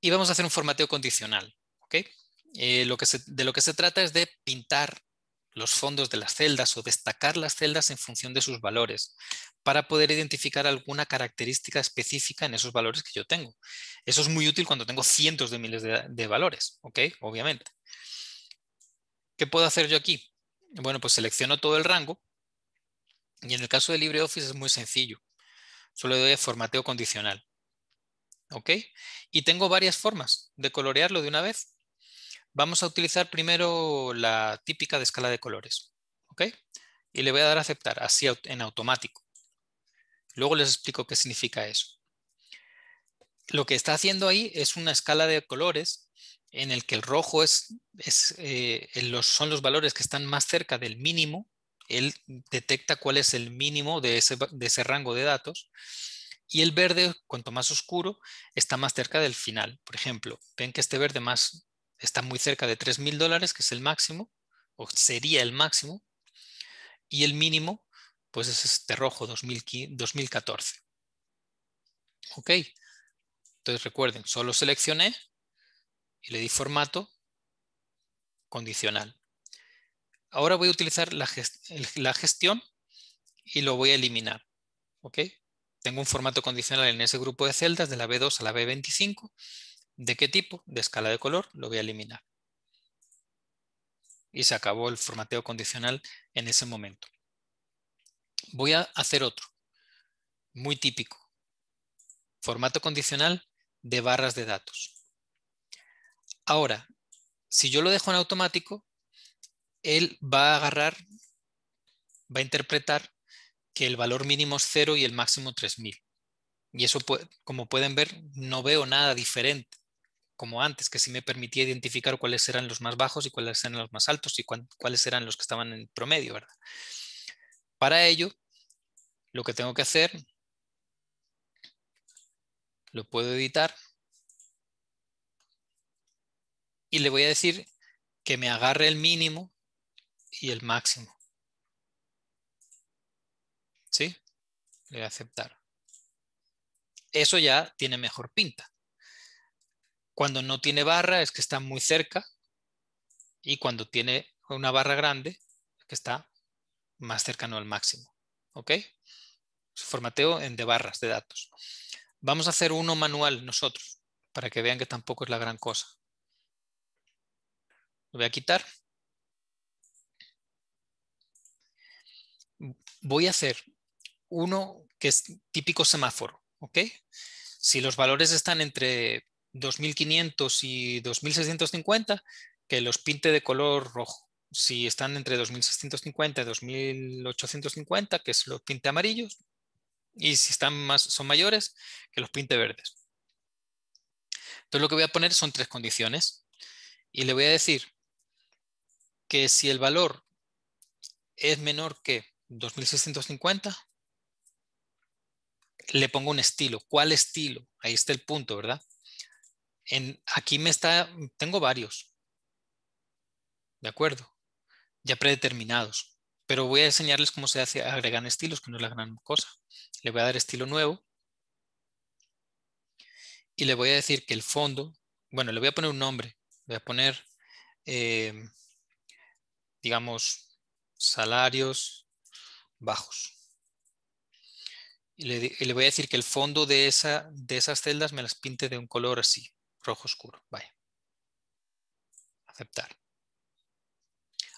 Y vamos a hacer un formateo condicional, ¿ok? Eh, de lo que se trata es de pintar los fondos de las celdas o destacar las celdas en función de sus valores para poder identificar alguna característica específica en esos valores que yo tengo. Eso es muy útil cuando tengo cientos de miles de, valores, ¿ok? Obviamente. ¿Qué puedo hacer yo aquí? Bueno, pues selecciono todo el rango y en el caso de LibreOffice es muy sencillo. Solo doy a formateo condicional. ¿Ok? Y tengo varias formas de colorearlo de una vez. Vamos a utilizar primero la típica de escala de colores. Y le voy a dar a aceptar, así en automático. Luego les explico qué significa eso. Lo que está haciendo ahí es una escala de colores en el que el rojo es, eh, los, son los valores que están más cerca del mínimo. Él detecta cuál es el mínimo de ese, de ese rango de datos. Y el verde, cuanto más oscuro, está más cerca del final. Por ejemplo, ven que este verde más está muy cerca de 3.000 dólares, que es el máximo, o sería el máximo, y el mínimo, pues es este rojo 2014. Ok, entonces recuerden, solo seleccioné y le di formato condicional. Ahora voy a utilizar la, la gestión y lo voy a eliminar. Ok, tengo un formato condicional en ese grupo de celdas de la B2 a la B25 ¿De qué tipo? De escala de color, lo voy a eliminar. Y se acabó el formateo condicional en ese momento. Voy a hacer otro, muy típico. Formato condicional de barras de datos. Ahora, si yo lo dejo en automático, él va a agarrar, va a interpretar que el valor mínimo es 0 y el máximo 3000. Y eso, como pueden ver, no veo nada diferente como antes, que si me permitía identificar cuáles eran los más bajos y cuáles eran los más altos y cuáles eran los que estaban en promedio, ¿verdad? Para ello, lo que tengo que hacer, lo puedo editar y le voy a decir que me agarre el mínimo y el máximo. ¿Sí? Le voy a aceptar. Eso ya tiene mejor pinta. Cuando no tiene barra es que está muy cerca y cuando tiene una barra grande es que está más cercano al máximo. ¿Ok? Formateo en de barras de datos. Vamos a hacer uno manual nosotros para que vean que tampoco es la gran cosa. Lo voy a quitar. Voy a hacer uno que es típico semáforo. ¿ok? Si los valores están entre 2500 y 2650, que los pinte de color rojo. Si están entre 2650 y 2850, que es los pinte amarillos. Y si están más, son mayores, que los pinte verdes. Entonces lo que voy a poner son tres condiciones. Y le voy a decir que si el valor es menor que 2650, le pongo un estilo. ¿Cuál estilo? Ahí está el punto, ¿verdad? aquí me está, tengo varios, ¿de acuerdo? Ya predeterminados, pero voy a enseñarles cómo se hace, agregar estilos, que no es la gran cosa. Le voy a dar estilo nuevo y le voy a decir que el fondo, bueno, le voy a poner un nombre, le voy a poner, eh, digamos, salarios bajos. Y le, le, voy a decir que el fondo de, esa, de esas celdas me las pinte de un color así rojo oscuro. Vaya. Aceptar.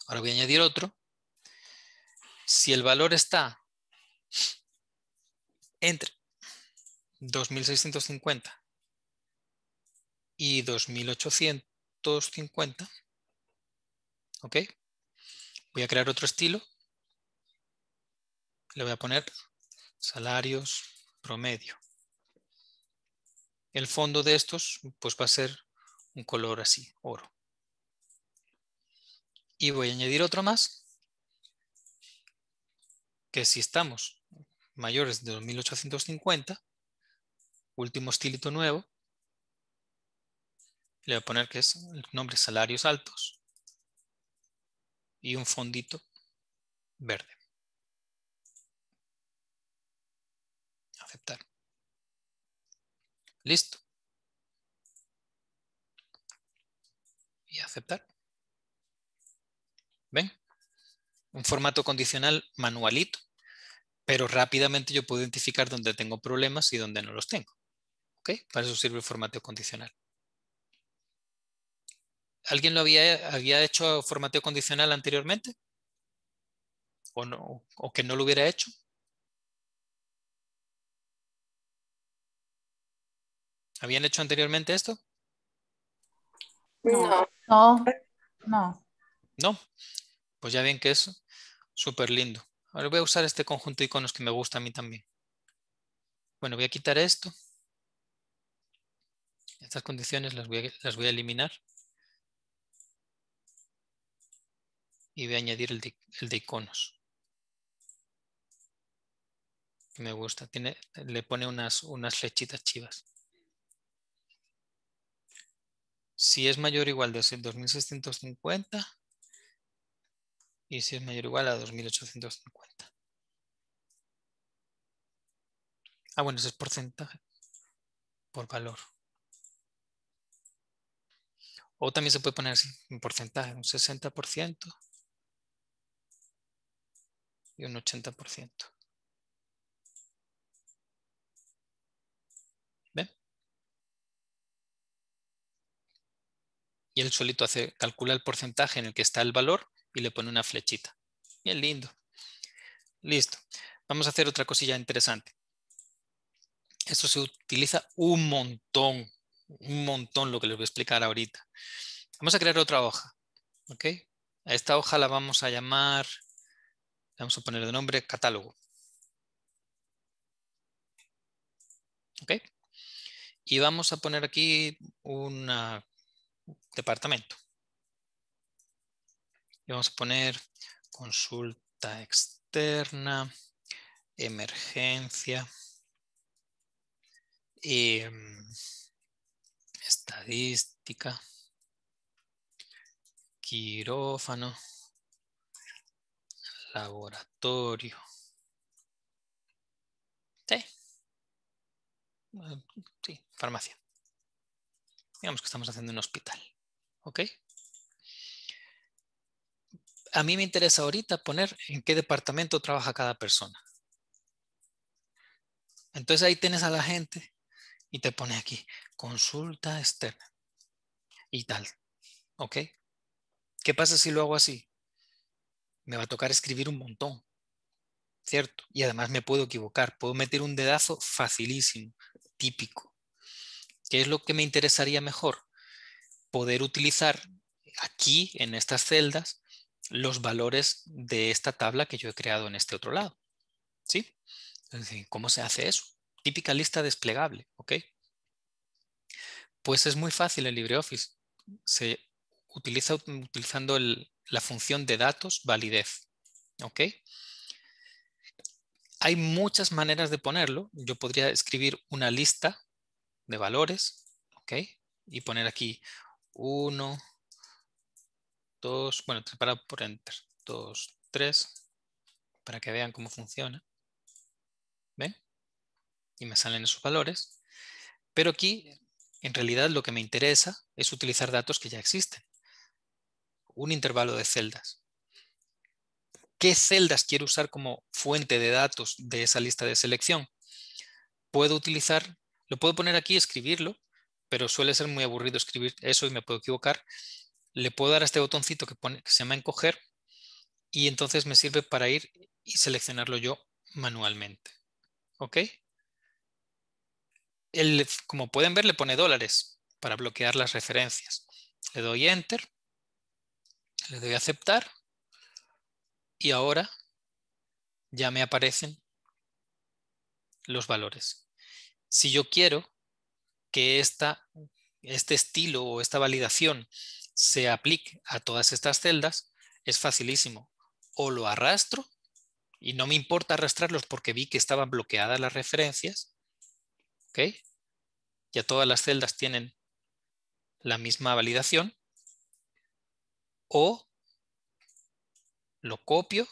Ahora voy a añadir otro. Si el valor está entre 2650 y 2850, ¿ok? Voy a crear otro estilo. Le voy a poner salarios promedio el fondo de estos pues va a ser un color así, oro. Y voy a añadir otro más, que si estamos mayores de 2850, último estilito nuevo, le voy a poner que es el nombre salarios altos y un fondito verde. Aceptar. Listo. Y aceptar. ¿Ven? Un formato condicional manualito, pero rápidamente yo puedo identificar dónde tengo problemas y dónde no los tengo. ¿Ok? Para eso sirve el formato condicional. ¿Alguien lo había, había hecho formato condicional anteriormente? ¿O, no, ¿O que no lo hubiera hecho? ¿Habían hecho anteriormente esto? No. No. No. No. Pues ya ven que es súper lindo. Ahora voy a usar este conjunto de iconos que me gusta a mí también. Bueno, voy a quitar esto. Estas condiciones las voy a, eliminar. Y voy a añadir el de, el de iconos. Me gusta. Tiene, le pone unas, unas flechitas chivas. si es mayor o igual de 2650 y si es mayor o igual a 2850. Ah, bueno, ese es porcentaje por valor. O también se puede poner un porcentaje, un 60% y un 80%. y él solito hace, calcula el porcentaje en el que está el valor y le pone una flechita. Bien lindo. Listo. Vamos a hacer otra cosilla interesante. Esto se utiliza un montón, un montón lo que les voy a explicar ahorita. Vamos a crear otra hoja. okay A esta hoja la vamos a llamar, vamos a poner de nombre catálogo. okay Y vamos a poner aquí una departamento. vamos a poner consulta externa, emergencia, mm, estadística, quirófano, laboratorio. Sí, eh, farmacia. Digamos que estamos haciendo un hospital. ¿Ok? A mí me interesa ahorita poner en qué departamento trabaja cada persona. Entonces ahí tienes a la gente y te pone aquí, consulta externa y tal. ¿Ok? ¿Qué pasa si lo hago así? Me va a tocar escribir un montón. ¿Cierto? Y además me puedo equivocar. Puedo meter un dedazo facilísimo, típico. ¿Qué es lo que me interesaría mejor? Poder utilizar aquí, en estas celdas, los valores de esta tabla que yo he creado en este otro lado. ¿Sí? ¿Cómo se hace eso? Típica lista desplegable, ¿ok? Pues es muy fácil en LibreOffice. Se utiliza utilizando la función de datos validez, ¿ok? Hay muchas maneras de ponerlo. Yo podría escribir una lista de valores, ¿ok? Y poner aquí 1, 2, bueno, para por enter, 2, 3, para que vean cómo funciona. ¿Ven? Y me salen esos valores. Pero aquí, en realidad, lo que me interesa es utilizar datos que ya existen. Un intervalo de celdas. ¿Qué celdas quiero usar como fuente de datos de esa lista de selección? Puedo utilizar lo puedo poner aquí y escribirlo, pero suele ser muy aburrido escribir eso y me puedo equivocar. Le puedo dar a este botoncito que, se llama encoger y entonces me sirve para ir y seleccionarlo yo manualmente. ¿Ok? como pueden ver, le pone dólares para bloquear las referencias. Le doy Enter, le doy Aceptar y ahora ya me aparecen los valores si yo quiero que esta, este estilo o esta validación se aplique a todas estas celdas, es facilísimo. O lo arrastro, y no me importa arrastrarlos porque vi que estaban bloqueadas las referencias, Ya todas las celdas tienen la misma validación. O lo copio,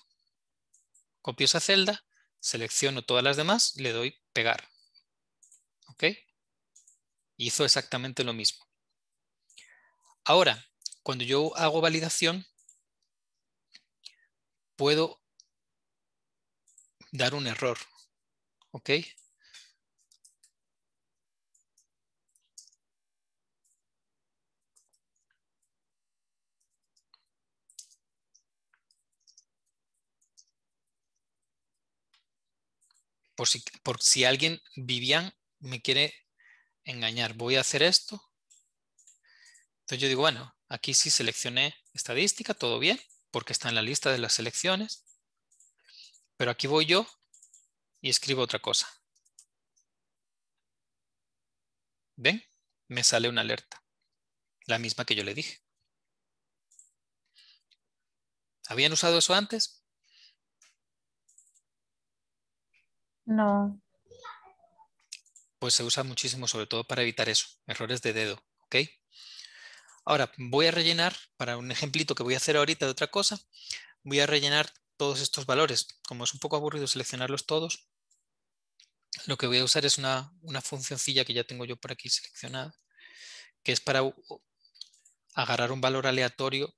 copio esa celda, selecciono todas las demás, le doy pegar. ¿Ok? Hizo exactamente lo mismo. Ahora, cuando yo hago validación, puedo dar un error. ¿Ok? Por si, por si alguien, me quiere engañar. Voy a hacer esto. Entonces yo digo, bueno, aquí sí seleccioné estadística, todo bien, porque está en la lista de las selecciones. Pero aquí voy yo y escribo otra cosa. ¿Ven? Me sale una alerta. La misma que yo le dije. ¿Habían usado eso antes? No pues se usa muchísimo sobre todo para evitar eso, errores de dedo. ¿ok? Ahora voy a rellenar, para un ejemplito que voy a hacer ahorita de otra cosa, voy a rellenar todos estos valores. Como es un poco aburrido seleccionarlos todos, lo que voy a usar es una, una funcioncilla que ya tengo yo por aquí seleccionada, que es para agarrar un valor aleatorio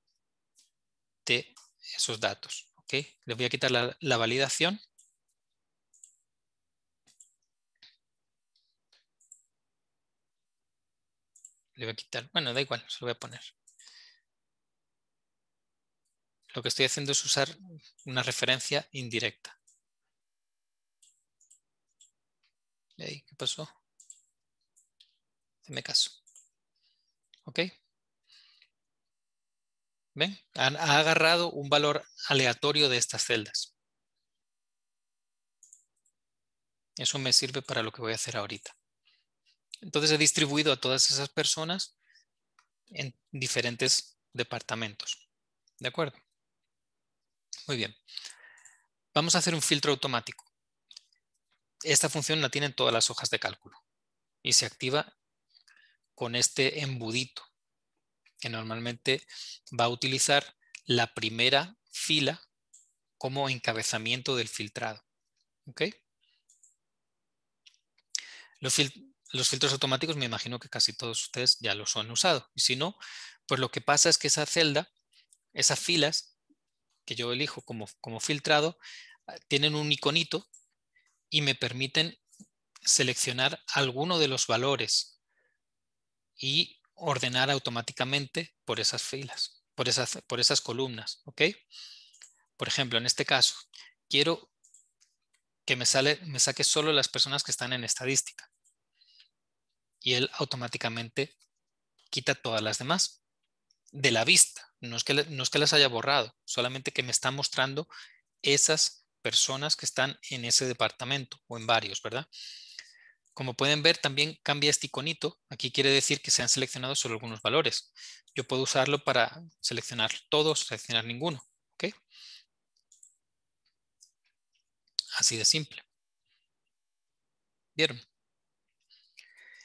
de esos datos. ¿ok? Les voy a quitar la validación Le voy a quitar. Bueno, da igual, se lo voy a poner. Lo que estoy haciendo es usar una referencia indirecta. ¿Qué pasó? me caso. ¿Ok? ¿Ven? ha agarrado un valor aleatorio de estas celdas. Eso me sirve para lo que voy a hacer ahorita. Entonces he distribuido a todas esas personas en diferentes departamentos. ¿De acuerdo? Muy bien. Vamos a hacer un filtro automático. Esta función la tienen todas las hojas de cálculo y se activa con este embudito que normalmente va a utilizar la primera fila como encabezamiento del filtrado. ¿Ok? Los filtros los filtros automáticos me imagino que casi todos ustedes ya los han usado. Y si no, pues lo que pasa es que esa celda, esas filas que yo elijo como, como filtrado, ah, tienen un iconito y me permiten seleccionar alguno de los valores y ordenar automáticamente por esas filas, por esas, por esas columnas. ¿ok? Por ejemplo, en este caso, quiero que me, me saque solo las personas que están en estadística y él automáticamente quita todas las demás de la vista. No es, que, no que las haya borrado, solamente que me está mostrando esas personas que están en ese departamento o en varios, ¿verdad? Como pueden ver, también cambia este iconito. Aquí quiere decir que se han seleccionado solo algunos valores. Yo puedo usarlo para seleccionar todos, seleccionar ninguno. ¿ok? Así de simple. ¿Vieron?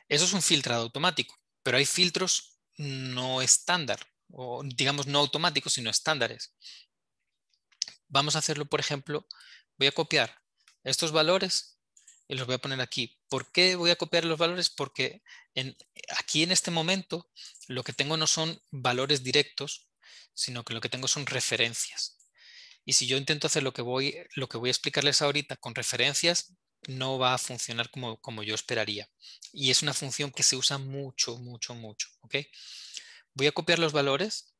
Eso es un filtrado automático, pero hay filtros no estándar, o digamos no automáticos, sino estándares. Vamos a hacerlo, por ejemplo, voy a copiar estos valores y los voy a poner aquí. ¿Por qué voy a copiar los valores? Porque aquí en este momento lo que tengo no son valores directos, sino que lo que tengo son referencias. Y si yo intento hacer lo que voy, lo que voy a explicarles ahorita con referencias, no va a funcionar como, yo esperaría. Y es una función que se usa mucho, mucho, mucho. Voy a copiar los valores,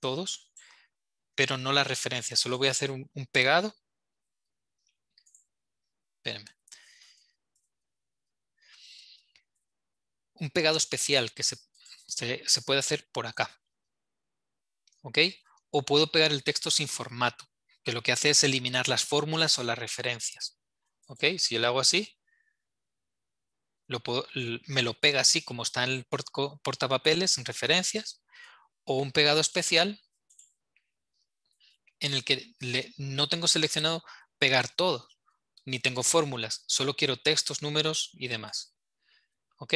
todos, pero no las referencias. Solo voy a hacer un, pegado. Espérenme. Un pegado especial que se, se puede hacer por acá. ¿Ok? O puedo pegar el texto sin formato, que lo que hace es eliminar las fórmulas o las referencias. ¿ok? Si yo lo hago así, me lo pega así como está en el portapapeles, en referencias, o un pegado especial en el que no tengo seleccionado pegar todo, ni tengo fórmulas, solo quiero textos, números y demás. ¿Ok?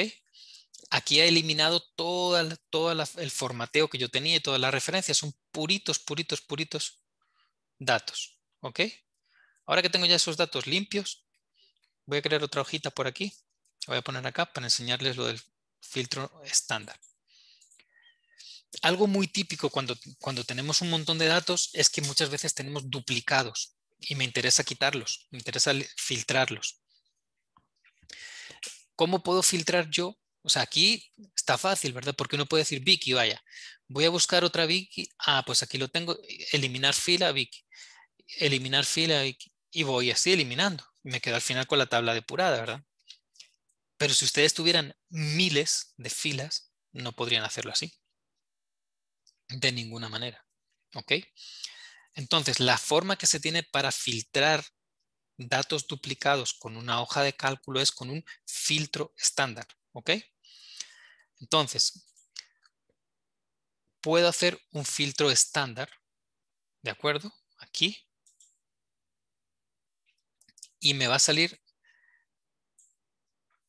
Aquí ha eliminado todo el formateo que yo tenía y todas las referencias. Son puritos, puritos, puritos datos. ¿Ok? Ahora que tengo ya esos datos limpios, voy a crear otra hojita por aquí. voy a poner acá para enseñarles lo del filtro estándar. Algo muy típico cuando, cuando tenemos un montón de datos es que muchas veces tenemos duplicados y me interesa quitarlos, me interesa filtrarlos. ¿Cómo puedo filtrar yo? O sea, aquí está fácil, ¿verdad? Porque uno puede decir Vicky, vaya, voy a buscar otra Vicky. Ah, pues aquí lo tengo, eliminar fila Vicky, eliminar fila Vicky y voy así eliminando. Me quedo al final con la tabla depurada, ¿verdad? Pero si ustedes tuvieran miles de filas, no podrían hacerlo así. De ninguna manera. ¿Ok? Entonces, la forma que se tiene para filtrar datos duplicados con una hoja de cálculo es con un filtro estándar. ¿Ok? Entonces, puedo hacer un filtro estándar. ¿De acuerdo? Aquí y me va a salir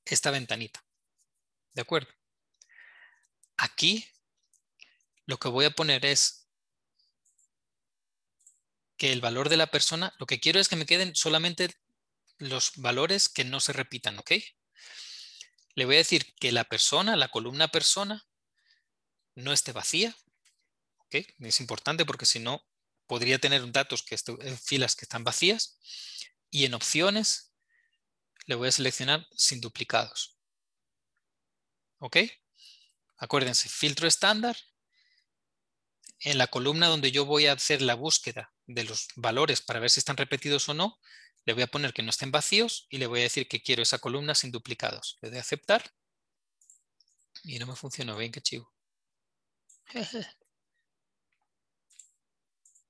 esta ventanita. ¿De acuerdo? Aquí lo que voy a poner es que el valor de la persona, lo que quiero es que me queden solamente los valores que no se repitan, ¿ok? Le voy a decir que la persona, la columna persona, no esté vacía, ¿ok? Es importante porque si no, podría tener datos que filas que están vacías y en opciones le voy a seleccionar sin duplicados. ¿Ok? Acuérdense, filtro estándar. En la columna donde yo voy a hacer la búsqueda de los valores para ver si están repetidos o no, le voy a poner que no estén vacíos y le voy a decir que quiero esa columna sin duplicados. Le doy a aceptar y no me funcionó. bien qué chivo.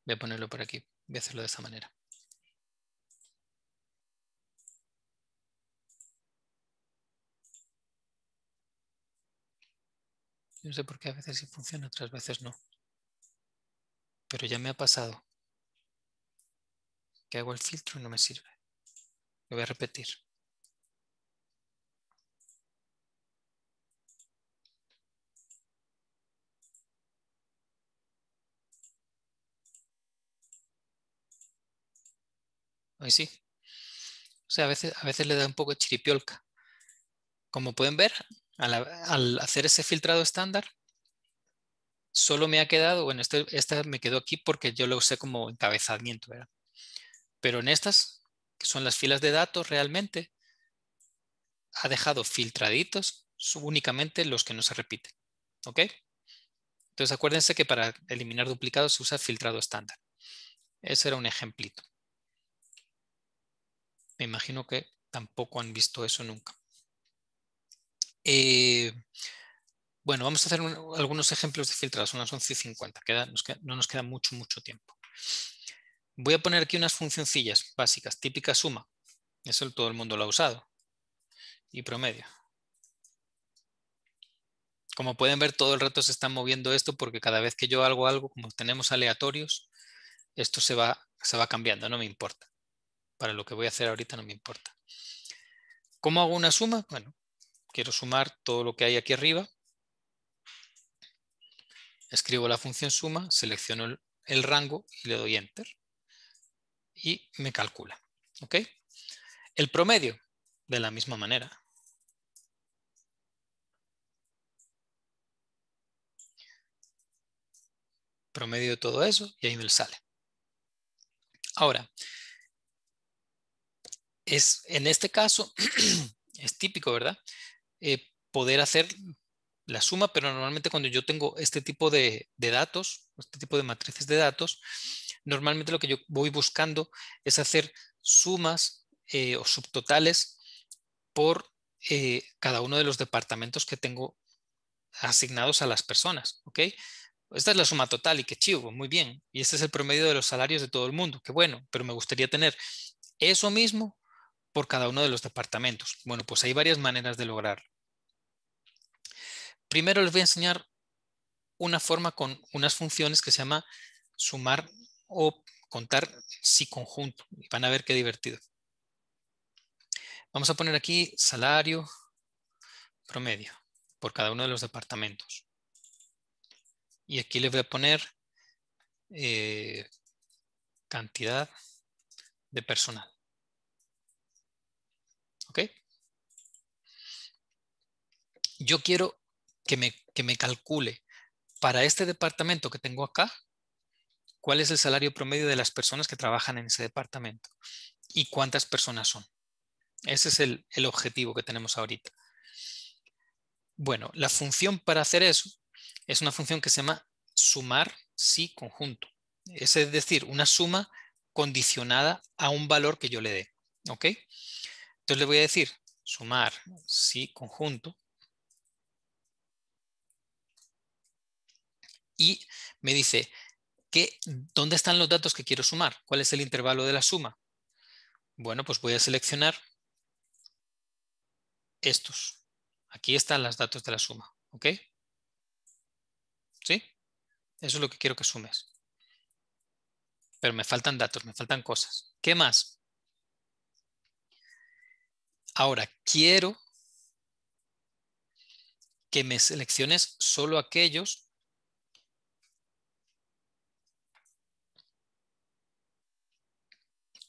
Voy a ponerlo por aquí. Voy a hacerlo de esta manera. no sé por qué a veces sí funciona, otras veces no. Pero ya me ha pasado que hago el filtro y no me sirve. Lo voy a repetir. Ahí sí. O sea, a veces, a veces le da un poco de chiripiolca. Como pueden ver, al, hacer ese filtrado estándar, solo me ha quedado, bueno, este, esta me quedó aquí porque yo lo usé como encabezamiento, Pero en estas, que son las filas de datos realmente, ha dejado filtraditos únicamente los que no se repiten, ¿ok? Entonces acuérdense que para eliminar duplicados se usa filtrado estándar. Ese era un ejemplito. Me imagino que tampoco han visto eso nunca. Eh, bueno, vamos a hacer algunos ejemplos de filtrados, son las 11 50, no nos queda mucho, mucho tiempo. Voy a poner aquí unas funcioncillas básicas, típica suma, eso todo el mundo lo ha usado, y promedio. Como pueden ver, todo el rato se está moviendo esto porque cada vez que yo hago algo, como tenemos aleatorios, esto se va, se va cambiando, no me importa. Para lo que voy a hacer ahorita no me importa. ¿Cómo hago una suma? Bueno, quiero sumar todo lo que hay aquí arriba. Escribo la función suma, selecciono el, rango y le doy enter. Y me calcula. ¿Ok? El promedio, de la misma manera. Promedio todo eso y ahí me sale. Ahora, es, en este caso es típico, ¿verdad? Eh, poder hacer la suma, pero normalmente cuando yo tengo este tipo de, datos, este tipo de matrices de datos, normalmente lo que yo voy buscando es hacer sumas eh, o subtotales por eh, cada uno de los departamentos que tengo asignados a las personas. ¿ok? Esta es la suma total y qué chivo, muy bien. Y este es el promedio de los salarios de todo el mundo, qué bueno, pero me gustaría tener eso mismo por cada uno de los departamentos. Bueno, pues hay varias maneras de lograrlo. Primero les voy a enseñar una forma con unas funciones que se llama sumar o contar si conjunto. van a ver qué divertido. Vamos a poner aquí salario promedio por cada uno de los departamentos. Y aquí les voy a poner eh, cantidad de personal. Yo quiero que me, que me calcule para este departamento que tengo acá, cuál es el salario promedio de las personas que trabajan en ese departamento y cuántas personas son. Ese es el, el, objetivo que tenemos ahorita. Bueno, la función para hacer eso es una función que se llama sumar sí conjunto. Es decir, una suma condicionada a un valor que yo le dé. ¿Ok? Entonces le voy a decir sumar sí conjunto. Y me dice, que, ¿dónde están los datos que quiero sumar? ¿Cuál es el intervalo de la suma? Bueno, pues voy a seleccionar estos. Aquí están los datos de la suma. ¿Ok? ¿Sí? Eso es lo que quiero que sumes. Pero me faltan datos, me faltan cosas. ¿Qué más? Ahora, quiero que me selecciones solo aquellos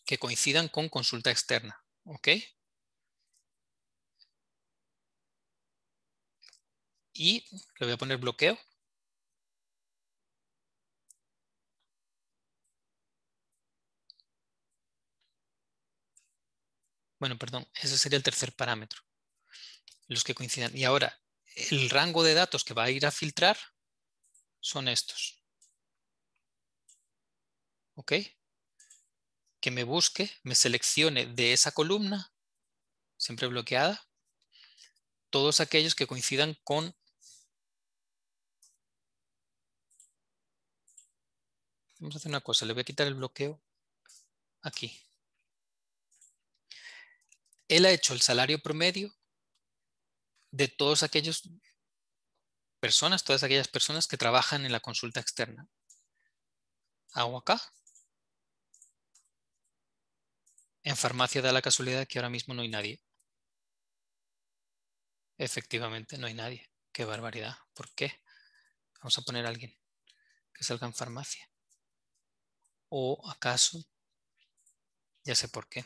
que coincidan con consulta externa. ¿Ok? Y le voy a poner bloqueo. Bueno, perdón, ese sería el tercer parámetro, los que coincidan. Y ahora, el rango de datos que va a ir a filtrar son estos. ¿Ok? Que me busque, me seleccione de esa columna, siempre bloqueada, todos aquellos que coincidan con Vamos a hacer una cosa, le voy a quitar el bloqueo aquí. Él ha hecho el salario promedio de todas aquellas personas, todas aquellas personas que trabajan en la consulta externa. Hago acá. En farmacia da la casualidad que ahora mismo no hay nadie. Efectivamente, no hay nadie. Qué barbaridad. ¿Por qué? Vamos a poner a alguien que salga en farmacia. ¿O acaso? Ya sé por qué.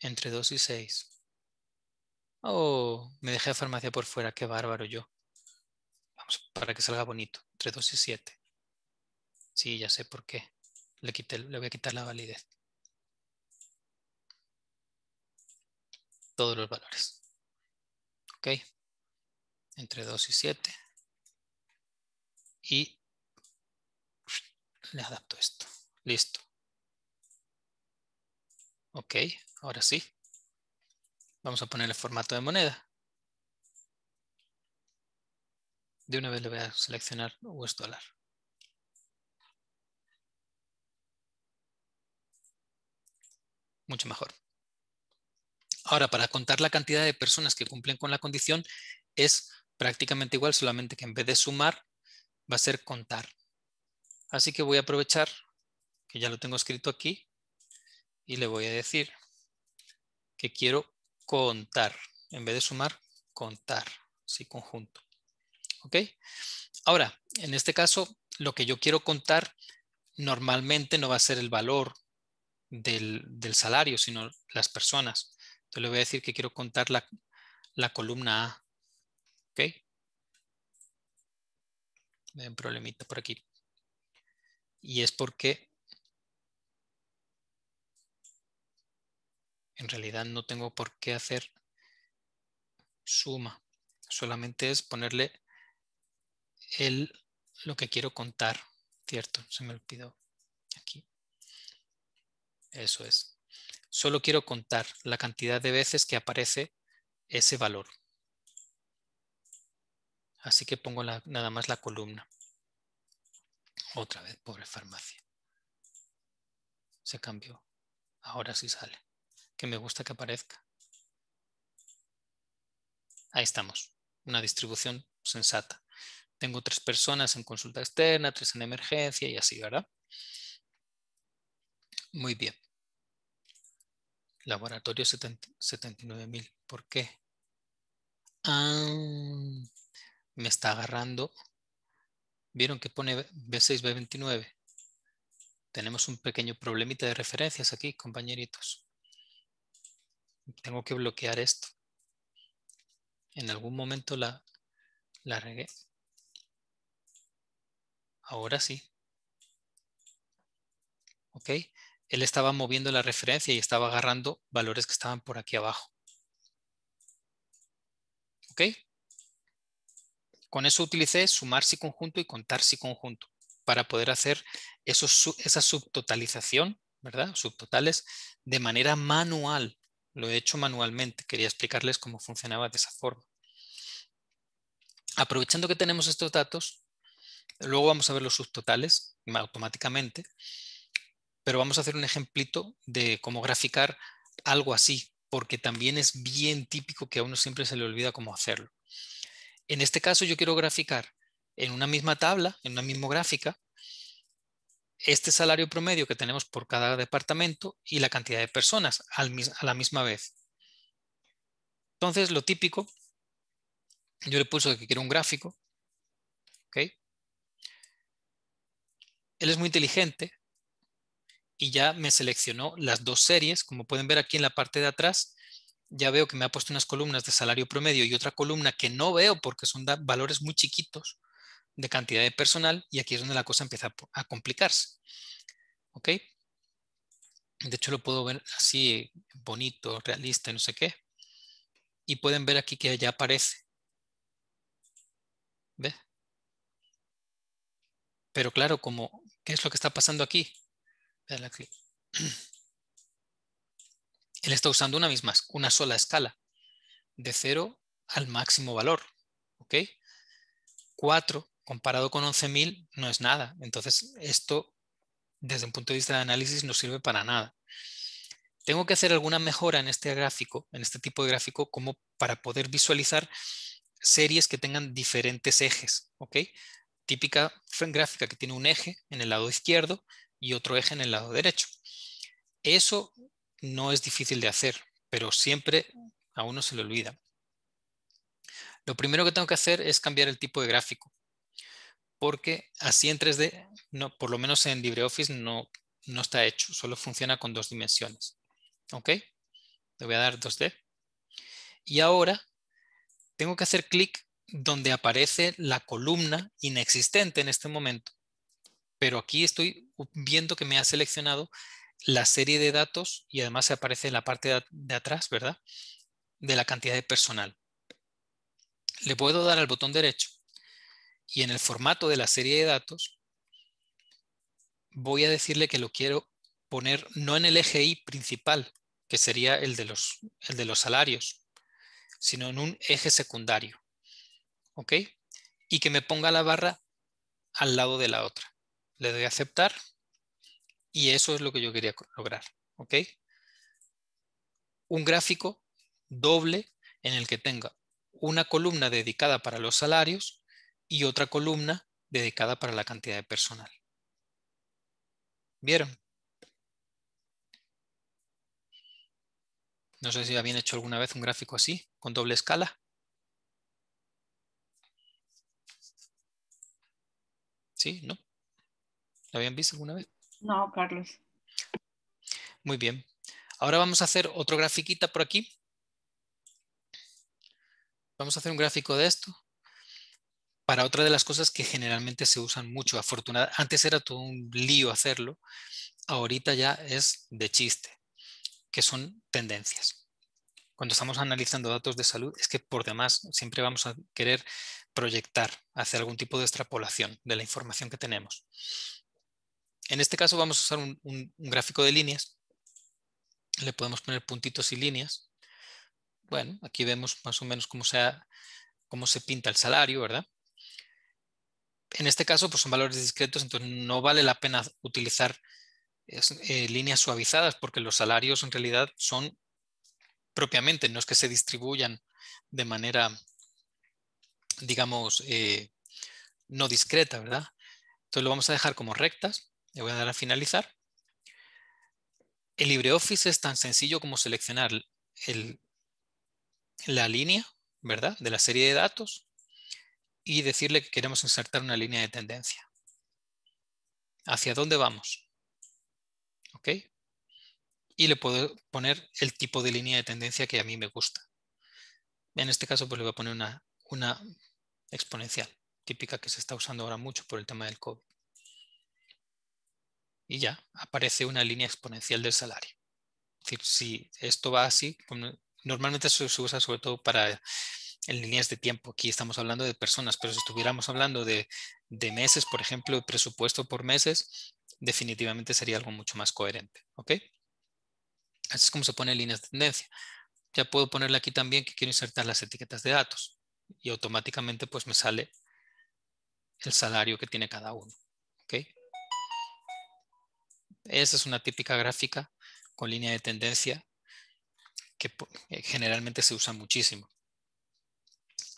entre 2 y 6. Oh, me dejé la farmacia por fuera, qué bárbaro yo. Vamos, para que salga bonito, entre 2 y 7. Sí, ya sé por qué. Le, le voy a quitar la validez. Todos los valores. Ok. Entre 2 y 7. Y le adapto esto. Listo. Ok, ahora sí. Vamos a poner el formato de moneda. De una vez le voy a seleccionar US Mucho mejor. Ahora, para contar la cantidad de personas que cumplen con la condición, es prácticamente igual, solamente que en vez de sumar, va a ser contar. Así que voy a aprovechar, que ya lo tengo escrito aquí, y le voy a decir que quiero contar. En vez de sumar, contar. Sí, conjunto. ¿Ok? Ahora, en este caso, lo que yo quiero contar normalmente no va a ser el valor del, salario, sino las personas. Entonces le voy a decir que quiero contar la, columna A. ¿Ok? Me un problemita por aquí. Y es porque en realidad no tengo por qué hacer suma. Solamente es ponerle el, lo que quiero contar, ¿cierto? Se me olvidó aquí. Eso es. Solo quiero contar la cantidad de veces que aparece ese valor. Así que pongo nada más la columna. Otra vez, pobre farmacia. Se cambió. Ahora sí sale que me gusta que aparezca. Ahí estamos, una distribución sensata. Tengo tres personas en consulta externa, tres en emergencia y así, ¿verdad? Muy bien. Laboratorio 79.000. ¿Por qué? Ah, me está agarrando. ¿Vieron que pone B6, B29? Tenemos un pequeño problemita de referencias aquí, compañeritos tengo que bloquear esto. En algún momento la, la regué. Ahora sí. ¿Ok? Él estaba moviendo la referencia y estaba agarrando valores que estaban por aquí abajo. ¿Ok? Con eso utilicé sumar si conjunto y contar si conjunto para poder hacer esa subtotalización, ¿verdad? Subtotales de manera manual, lo he hecho manualmente, quería explicarles cómo funcionaba de esa forma. Aprovechando que tenemos estos datos, luego vamos a ver los subtotales automáticamente, pero vamos a hacer un ejemplito de cómo graficar algo así, porque también es bien típico que a uno siempre se le olvida cómo hacerlo. En este caso yo quiero graficar en una misma tabla, en una misma gráfica, este salario promedio que tenemos por cada departamento y la cantidad de personas a la misma vez. Entonces, lo típico, yo le puso que quiero un gráfico. Él es muy inteligente y ya me seleccionó las dos series. Como pueden ver aquí en la parte de atrás, ya veo que me ha puesto unas columnas de salario promedio y otra columna que no veo porque son valores muy chiquitos de cantidad de personal y aquí es donde la cosa empieza a complicarse. ¿Ok? De hecho lo puedo ver así, bonito, realista, no sé qué. Y pueden ver aquí que ya aparece. ¿Ve? Pero claro, como, ¿qué es lo que está pasando aquí? aquí. Él está usando una misma, una sola escala, de cero al máximo valor. ¿Ok? 4 comparado con 11.000 no es nada. Entonces, esto, desde un punto de vista de análisis, no sirve para nada. Tengo que hacer alguna mejora en este gráfico, en este tipo de gráfico, como para poder visualizar series que tengan diferentes ejes. ¿ok? Típica gráfica que tiene un eje en el lado izquierdo y otro eje en el lado derecho. Eso no es difícil de hacer, pero siempre a uno se le olvida. Lo primero que tengo que hacer es cambiar el tipo de gráfico porque así en 3D, no, por lo menos en LibreOffice, no, no está hecho, solo funciona con dos dimensiones. ¿Ok? Le voy a dar 2D. Y ahora tengo que hacer clic donde aparece la columna inexistente en este momento. Pero aquí estoy viendo que me ha seleccionado la serie de datos y además se aparece en la parte de atrás, ¿verdad? De la cantidad de personal. Le puedo dar al botón derecho y en el formato de la serie de datos, voy a decirle que lo quiero poner no en el eje Y principal, que sería el de los, el de los salarios, sino en un eje secundario. ¿Ok? Y que me ponga la barra al lado de la otra. Le doy a aceptar y eso es lo que yo quería lograr. ¿Ok? Un gráfico doble en el que tenga una columna dedicada para los salarios y otra columna dedicada para la cantidad de personal. ¿Vieron? No sé si habían hecho alguna vez un gráfico así, con doble escala. ¿Sí? ¿No? ¿Lo habían visto alguna vez? No, Carlos. Muy bien. Ahora vamos a hacer otro grafiquita por aquí. Vamos a hacer un gráfico de esto para otra de las cosas que generalmente se usan mucho. Afortunadamente, antes era todo un lío hacerlo, ahorita ya es de chiste, que son tendencias. Cuando estamos analizando datos de salud, es que por demás siempre vamos a querer proyectar, hacer algún tipo de extrapolación de la información que tenemos. En este caso vamos a usar un, gráfico de líneas. Le podemos poner puntitos y líneas. Bueno, aquí vemos más o menos cómo se cómo se pinta el salario, ¿verdad? en este caso pues son valores discretos, entonces no vale la pena utilizar eh, líneas suavizadas porque los salarios en realidad son propiamente, no es que se distribuyan de manera, digamos, eh, no discreta, ¿verdad? Entonces lo vamos a dejar como rectas, le voy a dar a finalizar. El LibreOffice es tan sencillo como seleccionar la línea, ¿verdad? De la serie de datos y decirle que queremos insertar una línea de tendencia. ¿Hacia dónde vamos? ¿Ok? Y le puedo poner el tipo de línea de tendencia que a mí me gusta. En este caso pues le voy a poner una, una exponencial, típica que se está usando ahora mucho por el tema del COVID. Y ya, aparece una línea exponencial del salario. si esto va así, pues, normalmente se usa sobre todo para en líneas de tiempo. Aquí estamos hablando de personas, pero si estuviéramos hablando de, meses, por ejemplo, presupuesto por meses, definitivamente sería algo mucho más coherente. ¿Ok? Así es como se pone líneas de tendencia. Ya puedo ponerle aquí también que quiero insertar las etiquetas de datos y automáticamente pues me sale el salario que tiene cada uno. ¿Ok? Esa es una típica gráfica con línea de tendencia que eh, generalmente se usa muchísimo.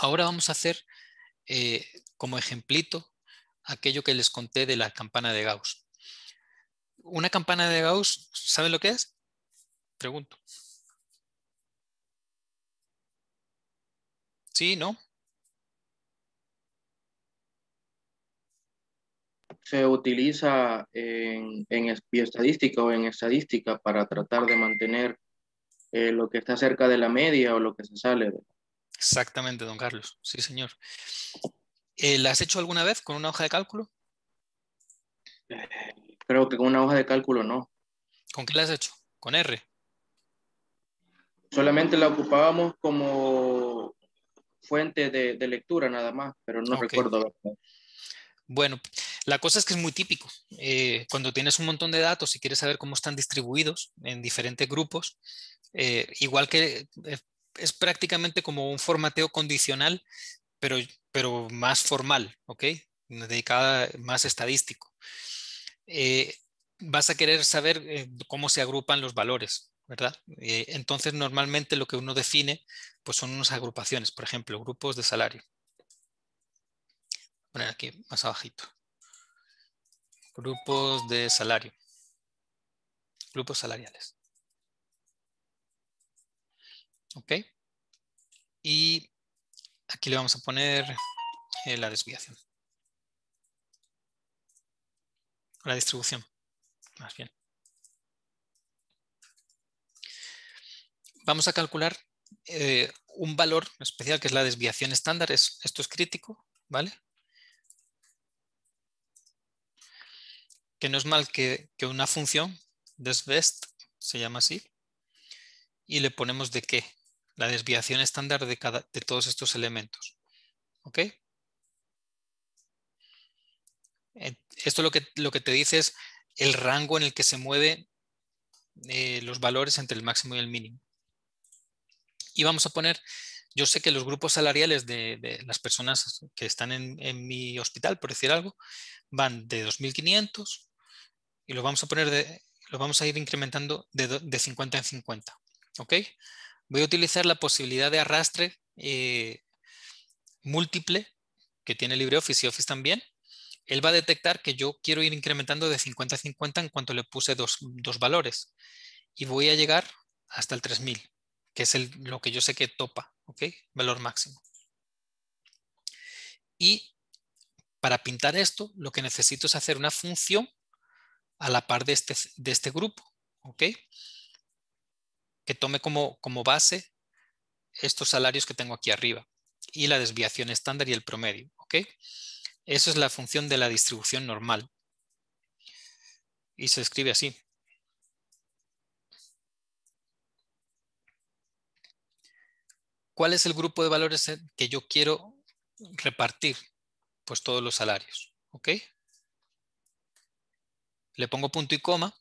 Ahora vamos a hacer eh, como ejemplito aquello que les conté de la campana de Gauss. Una campana de Gauss, ¿saben lo que es? Pregunto. ¿Sí? ¿No? se utiliza en, estadística o en estadística para tratar de mantener eh, lo que está cerca de la media o lo que se sale. De, Exactamente, don Carlos. Sí, señor. Eh, ¿La has hecho alguna vez con una hoja de cálculo? Creo que con una hoja de cálculo no. ¿Con qué la has hecho? ¿Con R? Solamente la ocupábamos como fuente de, lectura nada más, pero no recuerdo. Bueno, la cosa es que es muy típico. Eh, cuando tienes un montón de datos y quieres saber cómo están distribuidos en diferentes grupos, eh, igual que es prácticamente como un formateo condicional, pero, pero más formal, ¿ok? Dedicada más estadístico. Eh, vas a querer saber eh, cómo se agrupan los valores, ¿verdad? Eh, entonces, normalmente lo que uno define pues son unas agrupaciones, por ejemplo, grupos de salario. poner aquí más abajito. Grupos de salario. Grupos salariales. ¿ok? Y aquí le vamos a poner eh, la desviación. La distribución, más bien. Vamos a calcular eh, un valor especial que es la desviación estándar. esto es crítico, ¿vale? Que no es mal que, que una función, desvest, se llama así, y le ponemos de qué, la desviación estándar de, cada, de todos estos elementos. ¿Ok? Esto lo que, lo que te dice es el rango en el que se mueven eh, los valores entre el máximo y el mínimo. Y vamos a poner, yo sé que los grupos salariales de, las personas que están en, en, mi hospital, por decir algo, van de 2.500 y lo vamos a poner de, ...lo vamos a ir incrementando de, de 50 en 50. ¿Ok? Voy a utilizar la posibilidad de arrastre eh, múltiple que tiene LibreOffice y Office también. Él va a detectar que yo quiero ir incrementando de 50 a 50 en cuanto le puse dos, valores. Y voy a llegar hasta el 3000, que es lo que yo sé que topa, ¿ok? Valor máximo. Y para pintar esto, lo que necesito es hacer una función a la par de este, de este grupo, ¿ok? que tome como, base estos salarios que tengo aquí arriba y la desviación estándar y el promedio. ¿ok? Eso es la función de la distribución normal. Y se escribe así. ¿Cuál es el grupo de valores que yo quiero repartir? Pues todos los salarios. ¿Ok? Le pongo punto y coma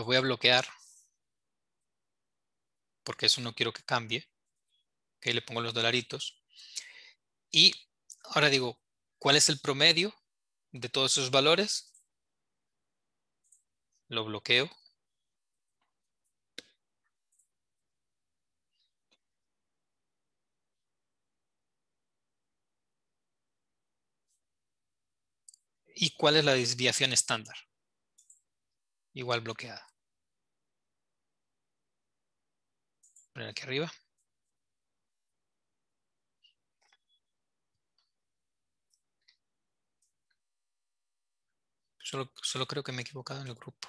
lo voy a bloquear porque eso no quiero que cambie. que le pongo los dolaritos. Y ahora digo, ¿cuál es el promedio de todos esos valores? Lo bloqueo. ¿Y cuál es la desviación estándar? Igual bloqueada. aquí arriba. Solo, creo que me he equivocado en el grupo.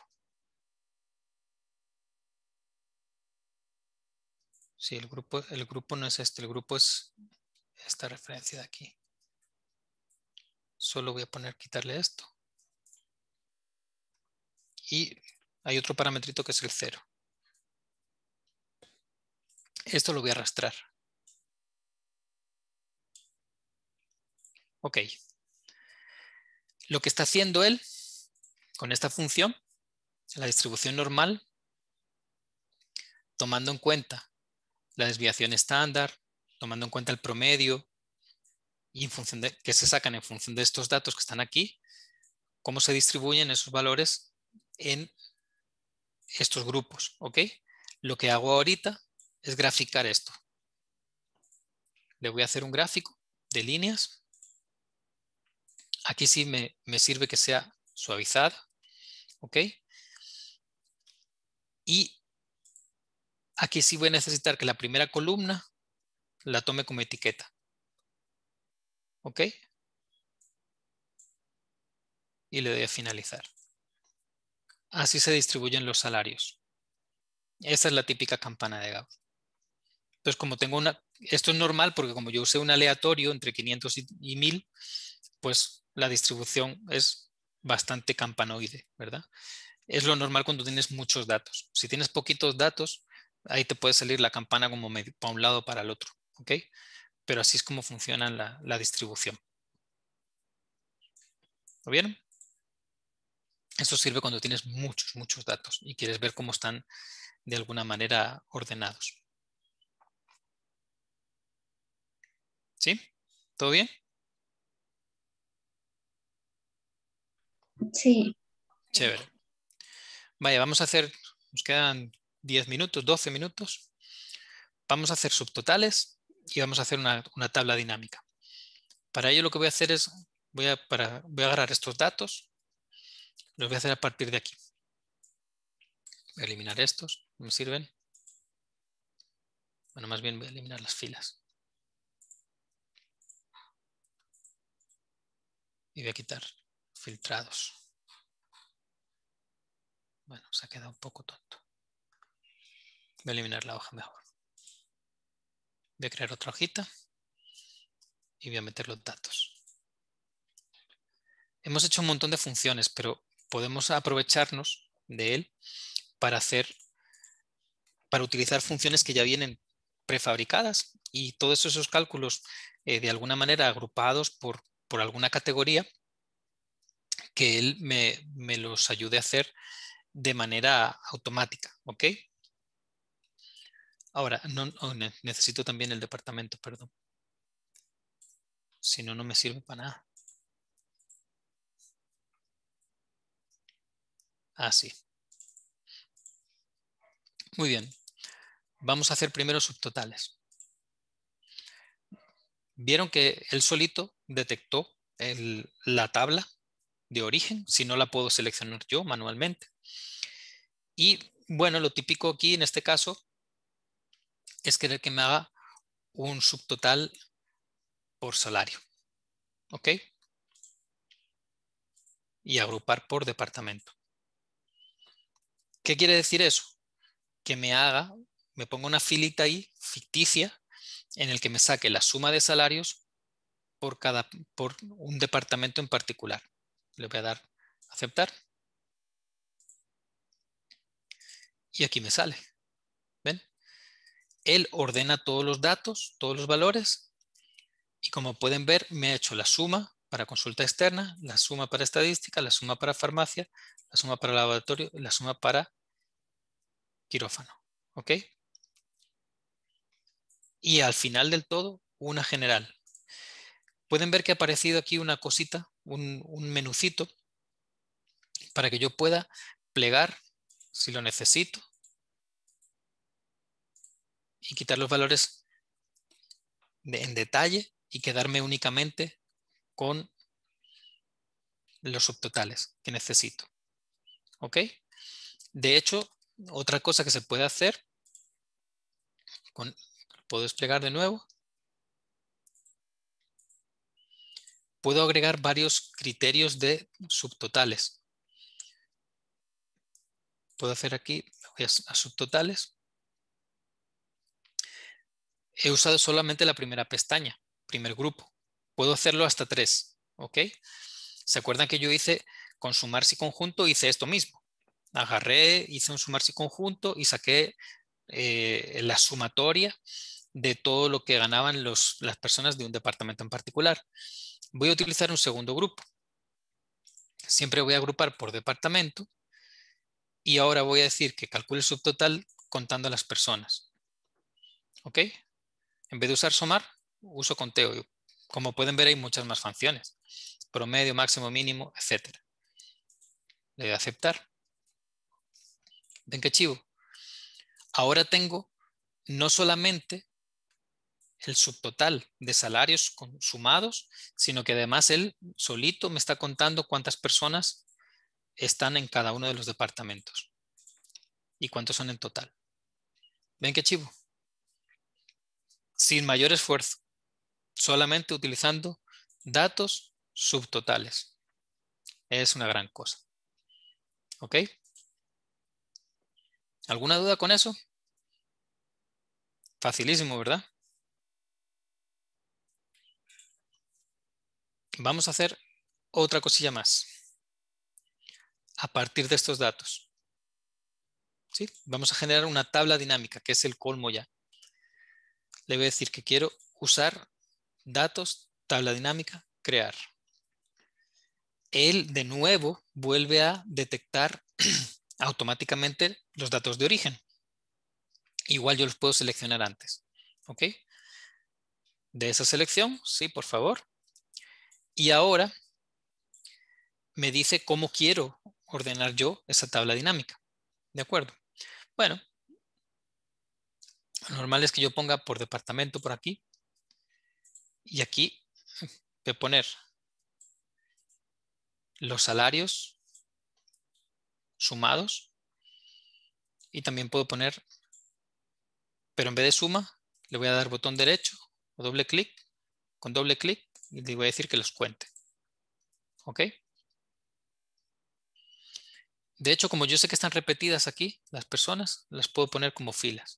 Sí, el grupo, el grupo no es este, el grupo es esta referencia de aquí. Solo voy a poner quitarle esto. Y hay otro parametrito que es el cero. Esto lo voy a arrastrar. Ok. Lo que está haciendo él con esta función, la distribución normal, tomando en cuenta la desviación estándar, tomando en cuenta el promedio, y en función de, que se sacan en función de estos datos que están aquí, cómo se distribuyen esos valores en estos grupos. ¿ok? Lo que hago ahorita es graficar esto. Le voy a hacer un gráfico de líneas. Aquí sí me, sirve que sea suavizada. ¿Ok? Y aquí sí voy a necesitar que la primera columna la tome como etiqueta. ¿Ok? Y le doy a finalizar. Así se distribuyen los salarios. Esta es la típica campana de Gauss. Entonces, como tengo una, esto es normal porque como yo usé un aleatorio entre 500 y 1000, pues la distribución es bastante campanoide, ¿verdad? Es lo normal cuando tienes muchos datos. Si tienes poquitos datos, ahí te puede salir la campana como para un lado o para el otro, ¿ok? Pero así es como funciona la, distribución. ¿Lo vieron? esto sirve cuando tienes muchos, muchos datos y quieres ver cómo están de alguna manera ordenados. ¿Sí? ¿Todo bien? Sí. Chévere. Vaya, vamos a hacer, nos quedan 10 minutos, 12 minutos. Vamos a hacer subtotales y vamos a hacer una, tabla dinámica. Para ello lo que voy a hacer es, voy a, para, voy a agarrar estos datos, los voy a hacer a partir de aquí. Voy a eliminar estos, no me sirven. Bueno, más bien voy a eliminar las filas. y voy a quitar filtrados. Bueno, se ha quedado un poco tonto. Voy a eliminar la hoja mejor. Voy a crear otra hojita y voy a meter los datos. Hemos hecho un montón de funciones, pero podemos aprovecharnos de él para hacer, para utilizar funciones que ya vienen prefabricadas y todos esos cálculos eh, de alguna manera agrupados por por alguna categoría que él me, los ayude a hacer de manera automática, ¿ok? Ahora, oh, necesito también el departamento, perdón. Si no, no me sirve para nada. Ah sí, Muy bien. Vamos a hacer primero subtotales. Vieron que él solito detectó la tabla de origen, si no la puedo seleccionar yo manualmente. Y bueno, lo típico aquí en este caso es querer que me haga un subtotal por salario. ¿Ok? Y agrupar por departamento. ¿Qué quiere decir eso? Que me haga, me ponga una filita ahí, ficticia, en el que me saque la suma de salarios por, cada, por un departamento en particular. Le voy a dar aceptar. Y aquí me sale. ¿Ven? Él ordena todos los datos, todos los valores. Y como pueden ver, me ha hecho la suma para consulta externa, la suma para estadística, la suma para farmacia, la suma para laboratorio la suma para quirófano. ¿Ok? Y al final del todo, una general pueden ver que ha aparecido aquí una cosita, un, menucito, para que yo pueda plegar si lo necesito y quitar los valores en detalle y quedarme únicamente con los subtotales que necesito. ¿Ok? De hecho, otra cosa que se puede hacer, puedo desplegar de nuevo, puedo agregar varios criterios de subtotales. Puedo hacer aquí, a, subtotales. He usado solamente la primera pestaña, primer grupo. Puedo hacerlo hasta tres, ¿ok? ¿Se acuerdan que yo hice con sumarse si conjunto? Hice esto mismo. Agarré, hice un sumarse conjunto y saqué eh, la sumatoria de todo lo que ganaban las personas de un departamento en particular. Voy a utilizar un segundo grupo. Siempre voy a agrupar por departamento y ahora voy a decir que calcule el subtotal contando las personas. ¿Ok? En vez de usar sumar, uso conteo. Como pueden ver hay muchas más funciones. Promedio, máximo, mínimo, etc. Le doy a aceptar. ¿Ven qué chivo? Ahora tengo no solamente el subtotal de salarios sumados, sino que además él solito me está contando cuántas personas están en cada uno de los departamentos y cuántos son en total. ¿Ven qué chivo? Sin mayor esfuerzo, solamente utilizando datos subtotales. Es una gran cosa. ¿Ok? ¿Alguna duda con eso? Facilísimo, ¿verdad? vamos a hacer otra cosilla más a partir de estos datos. ¿Sí? Vamos a generar una tabla dinámica, que es el colmo ya. Le voy a decir que quiero usar datos, tabla dinámica, crear. Él de nuevo vuelve a detectar automáticamente los datos de origen. Igual yo los puedo seleccionar antes. ¿Ok? De esa selección, sí, por favor. Y ahora me dice cómo quiero ordenar yo esa tabla dinámica. ¿De acuerdo? Bueno, lo normal es que yo ponga por departamento por aquí. Y aquí voy a poner los salarios sumados. Y también puedo poner, pero en vez de suma, le voy a dar botón derecho o doble clic. Con doble clic y le voy a decir que los cuente. ¿Ok? De hecho, como yo sé que están repetidas aquí las personas, las puedo poner como filas.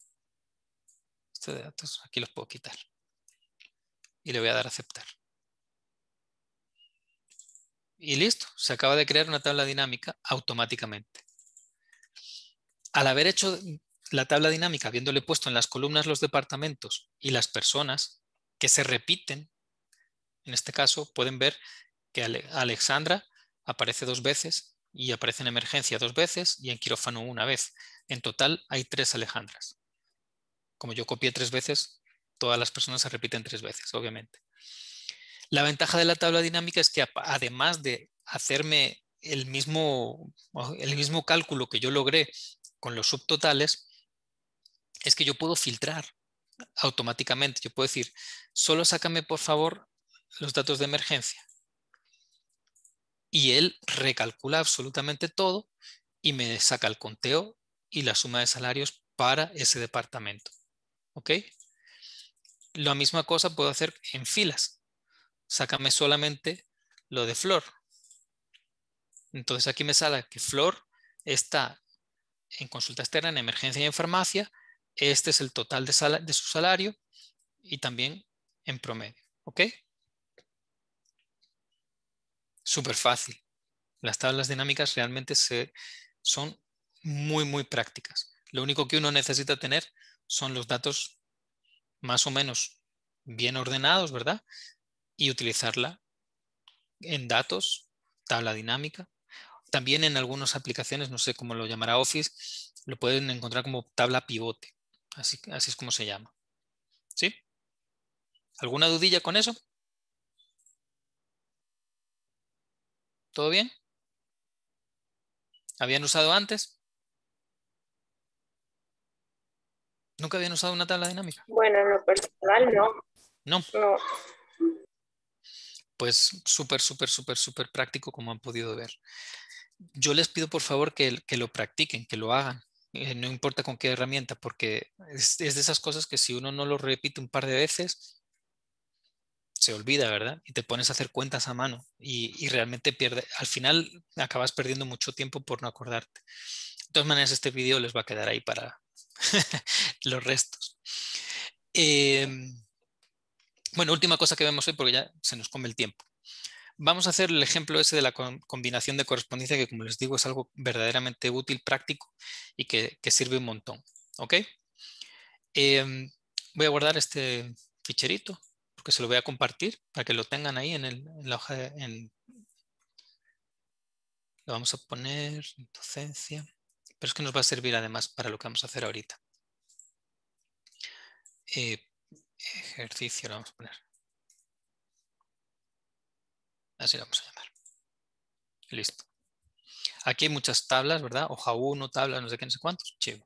Este de datos aquí los puedo quitar. Y le voy a dar a aceptar. Y listo, se acaba de crear una tabla dinámica automáticamente. Al haber hecho la tabla dinámica, habiéndole puesto en las columnas los departamentos y las personas que se repiten en este caso pueden ver que Alexandra aparece dos veces y aparece en emergencia dos veces y en quirófano una vez. En total hay tres Alejandras. Como yo copié tres veces, todas las personas se repiten tres veces, obviamente. La ventaja de la tabla dinámica es que además de hacerme el mismo, el mismo cálculo que yo logré con los subtotales, es que yo puedo filtrar automáticamente. Yo puedo decir, solo sácame por favor los datos de emergencia. Y él recalcula absolutamente todo y me saca el conteo y la suma de salarios para ese departamento. ¿Ok? La misma cosa puedo hacer en filas. Sácame solamente lo de Flor. Entonces aquí me sale que Flor está en consulta externa, en emergencia y en farmacia. Este es el total de, de su salario y también en promedio. ¿Ok? súper fácil. Las tablas dinámicas realmente se, son muy, muy prácticas. Lo único que uno necesita tener son los datos más o menos bien ordenados, ¿verdad? Y utilizarla en datos, tabla dinámica. También en algunas aplicaciones, no sé cómo lo llamará Office, lo pueden encontrar como tabla pivote. Así, así es como se llama. ¿Sí? ¿Alguna dudilla con eso? ¿Todo bien? ¿Habían usado antes? ¿Nunca habían usado una tabla dinámica? Bueno, en lo personal no. No. Pues súper, súper, súper, súper práctico como han podido ver. Yo les pido por favor que, lo practiquen, que lo hagan. Eh, no importa con qué herramienta, porque es de esas cosas que si uno no lo repite un par de veces, se olvida, ¿verdad? Y te pones a hacer cuentas a mano y, realmente pierde, al final acabas perdiendo mucho tiempo por no acordarte. De todas maneras, este vídeo les va a quedar ahí para los restos. Em, bueno, última cosa que vemos hoy porque ya se nos come el tiempo. Vamos a hacer el ejemplo ese de la combinación de correspondencia que, como les digo, es algo verdaderamente útil, práctico y que, sirve un montón. ¿Ok? Em, voy a guardar este ficherito que se lo voy a compartir para que lo tengan ahí en, el, la hoja. en, lo vamos a poner docencia, pero es que nos va a servir además para lo que vamos a hacer ahorita. Eh, ejercicio lo vamos a poner. Así lo vamos a llamar. Listo. Aquí hay muchas tablas, ¿verdad? Hoja 1, tablas, no sé qué, no sé cuántos. Chivo.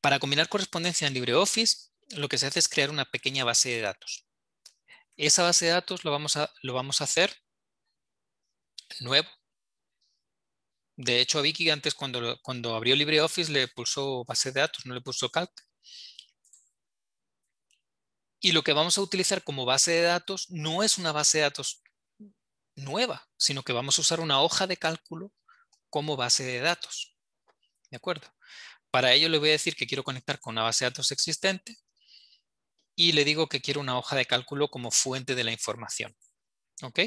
Para combinar correspondencia en LibreOffice, lo que se hace es crear una pequeña base de datos. Esa base de datos lo vamos a, lo vamos a hacer nuevo. De hecho, a Vicky antes cuando, cuando abrió LibreOffice le pulsó base de datos, no le puso calc. Y lo que vamos a utilizar como base de datos no es una base de datos nueva, sino que vamos a usar una hoja de cálculo como base de datos. ¿De acuerdo? Para ello le voy a decir que quiero conectar con una base de datos existente y le digo que quiero una hoja de cálculo como fuente de la información. ¿Ok?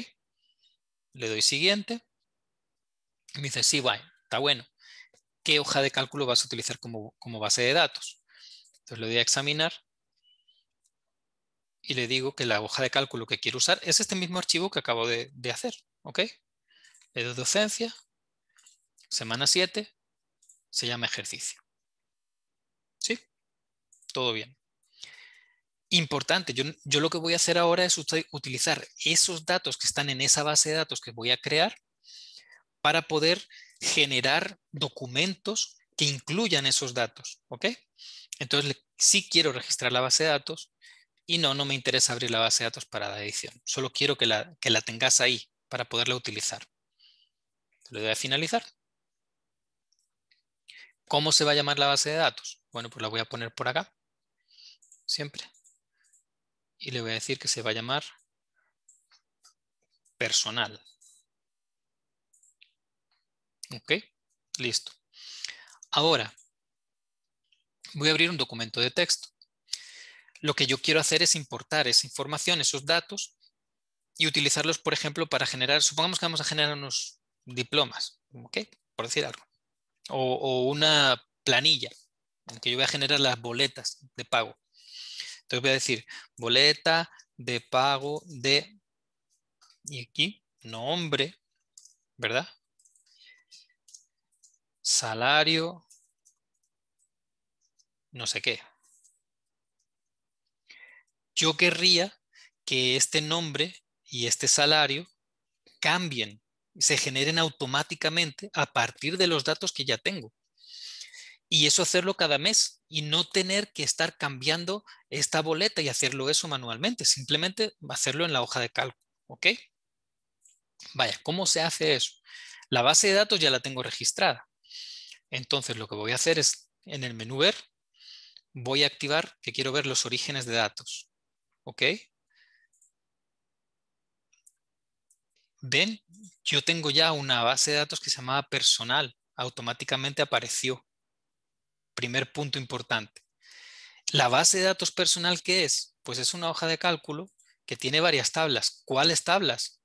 Le doy siguiente. Y me dice, sí, está bueno. ¿Qué hoja de cálculo vas a utilizar como, base de datos? Entonces le doy a examinar y le digo que la hoja de cálculo que quiero usar es este mismo archivo que acabo de, de hacer. ¿Ok? Le doy docencia, semana 7, se llama ejercicio. ¿Sí? Todo bien importante. Yo, lo que voy a hacer ahora es utilizar esos datos que están en esa base de datos que voy a crear para poder generar documentos que incluyan esos datos, ¿ok? Entonces, sí quiero registrar la base de datos y no, no me interesa abrir la base de datos para la edición. Solo quiero que la, que la tengas ahí para poderla utilizar. Le voy a finalizar. ¿Cómo se va a llamar la base de datos? Bueno, pues la voy a poner por acá. Siempre y le voy a decir que se va a llamar personal. Ok, listo. Ahora, voy a abrir un documento de texto. Lo que yo quiero hacer es importar esa información, esos datos, y utilizarlos, por ejemplo, para generar, supongamos que vamos a generar unos diplomas, ¿ok? Por decir algo. O, una planilla, en que yo voy a generar las boletas de pago. Entonces voy a decir boleta de pago de, y aquí, nombre, ¿verdad? Salario, no sé qué. Yo querría que este nombre y este salario cambien, se generen automáticamente a partir de los datos que ya tengo. Y eso hacerlo cada mes, y no tener que estar cambiando esta boleta y hacerlo eso manualmente, simplemente hacerlo en la hoja de cálculo, ¿ok? Vaya, ¿cómo se hace eso? La base de datos ya la tengo registrada. Entonces lo que voy a hacer es, en el menú ver, voy a activar que quiero ver los orígenes de datos, ¿ok? Ven, yo tengo ya una base de datos que se llamaba personal, automáticamente apareció. Primer punto importante. La base de datos personal, ¿qué es? Pues es una hoja de cálculo que tiene varias tablas. ¿Cuáles tablas?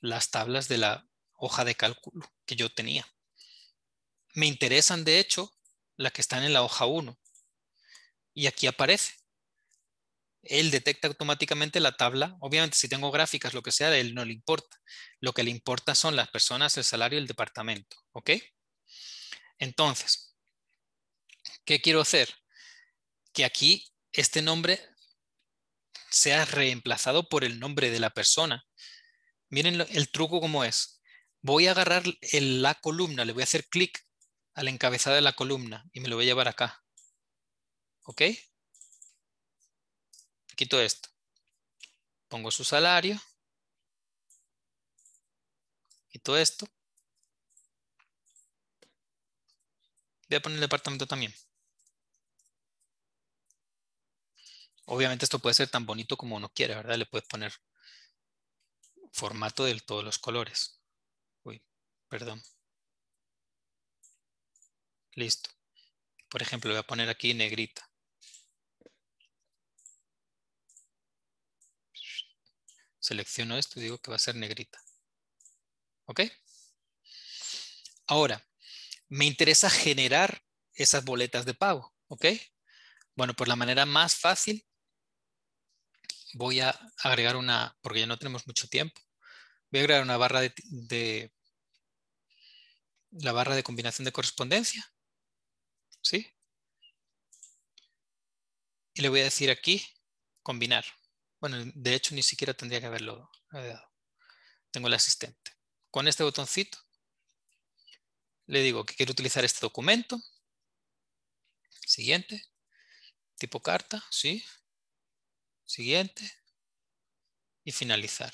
Las tablas de la hoja de cálculo que yo tenía. Me interesan, de hecho, las que están en la hoja 1. Y aquí aparece. Él detecta automáticamente la tabla. Obviamente, si tengo gráficas, lo que sea, él no le importa. Lo que le importa son las personas, el salario y el departamento. ¿Ok? Entonces, ¿Qué quiero hacer? Que aquí este nombre sea reemplazado por el nombre de la persona. Miren el truco como es. Voy a agarrar la columna, le voy a hacer clic a la encabezada de la columna y me lo voy a llevar acá. ¿Ok? Quito esto. Pongo su salario. Quito esto. Voy a poner el departamento también. Obviamente esto puede ser tan bonito como uno quiere, ¿verdad? Le puedes poner formato de todos los colores. Uy, perdón. Listo. Por ejemplo, voy a poner aquí negrita. Selecciono esto y digo que va a ser negrita. ¿Ok? Ahora, me interesa generar esas boletas de pago. ¿Ok? Bueno, por pues la manera más fácil voy a agregar una, porque ya no tenemos mucho tiempo, voy a agregar una barra de, la barra de combinación de correspondencia. ¿Sí? Y le voy a decir aquí, combinar. Bueno, de hecho ni siquiera tendría que haberlo dado. Tengo el asistente. Con este botoncito le digo que quiero utilizar este documento. Siguiente. Tipo carta, sí siguiente y finalizar.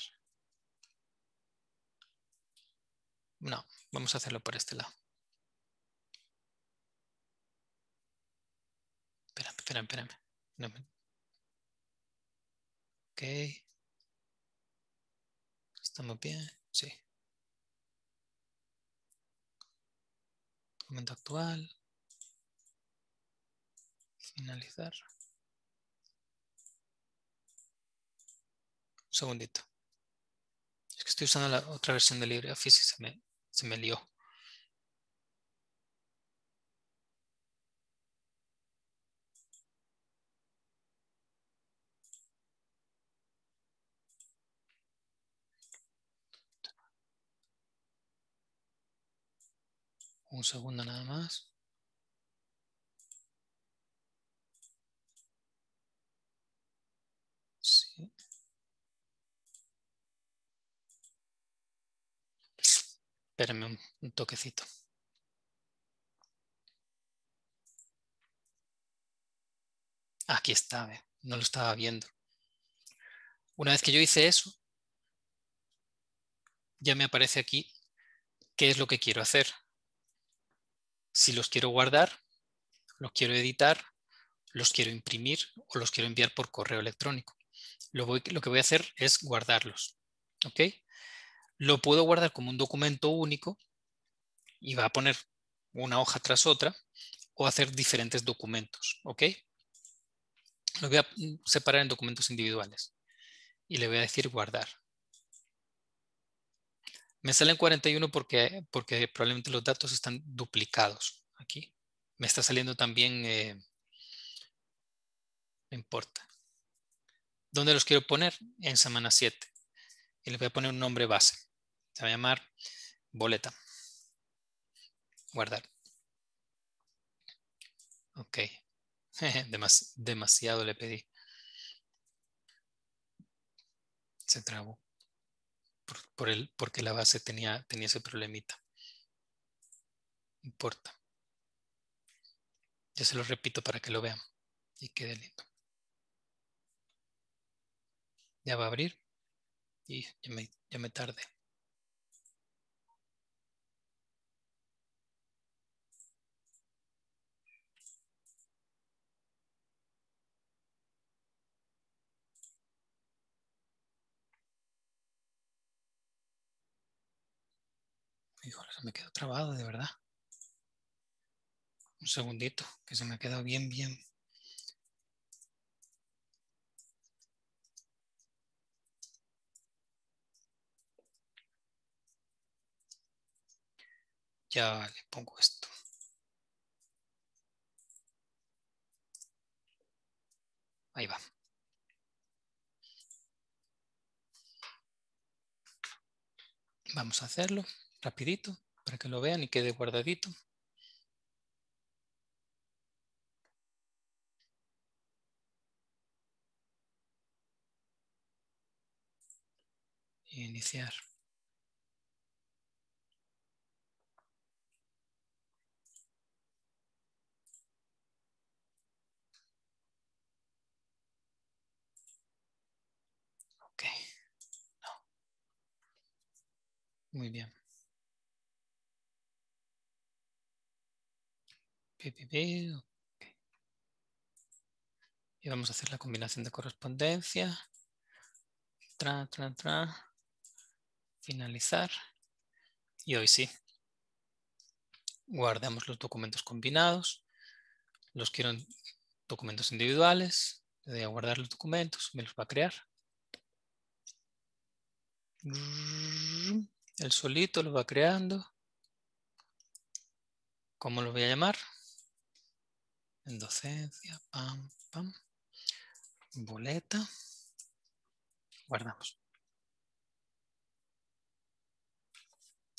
No, vamos a hacerlo por este lado. Espera, espera, espérame. Ok. ¿Estamos bien? Sí. Momento actual. Finalizar. Un segundito. Es que estoy usando la otra versión de LibreOffice y se me, se me lió. Un segundo nada más. Espérenme un toquecito. Aquí está, no lo estaba viendo. Una vez que yo hice eso, ya me aparece aquí qué es lo que quiero hacer. Si los quiero guardar, los quiero editar, los quiero imprimir o los quiero enviar por correo electrónico. Lo, lo que voy a hacer es guardarlos. ¿ok? lo puedo guardar como un documento único y va a poner una hoja tras otra o hacer diferentes documentos, ¿ok? Lo voy a separar en documentos individuales y le voy a decir guardar. Me sale salen 41 porque, porque probablemente los datos están duplicados aquí. Me está saliendo también, eh, no importa. ¿Dónde los quiero poner? En semana 7. Y le voy a poner un nombre base va a llamar boleta. Guardar. Ok. demasiado le pedí. Se trabó. Por, el, porque la base tenía, tenía ese problemita. importa. Ya se lo repito para que lo vean y quede lindo. Ya va a abrir y ya me, ya me se me quedó trabado, de verdad. Un segundito, que se me ha quedado bien, bien. Ya le pongo esto. Ahí va. Vamos a hacerlo rapidito para que lo vean y quede guardadito. Y iniciar. Okay. Muy bien. Y vamos a hacer la combinación de correspondencia. Finalizar. Y hoy sí. Guardamos los documentos combinados. Los quiero en documentos individuales. Le a guardar los documentos. Me los va a crear. El solito lo va creando. ¿Cómo lo voy a llamar? en docencia, pam, pam, boleta, guardamos.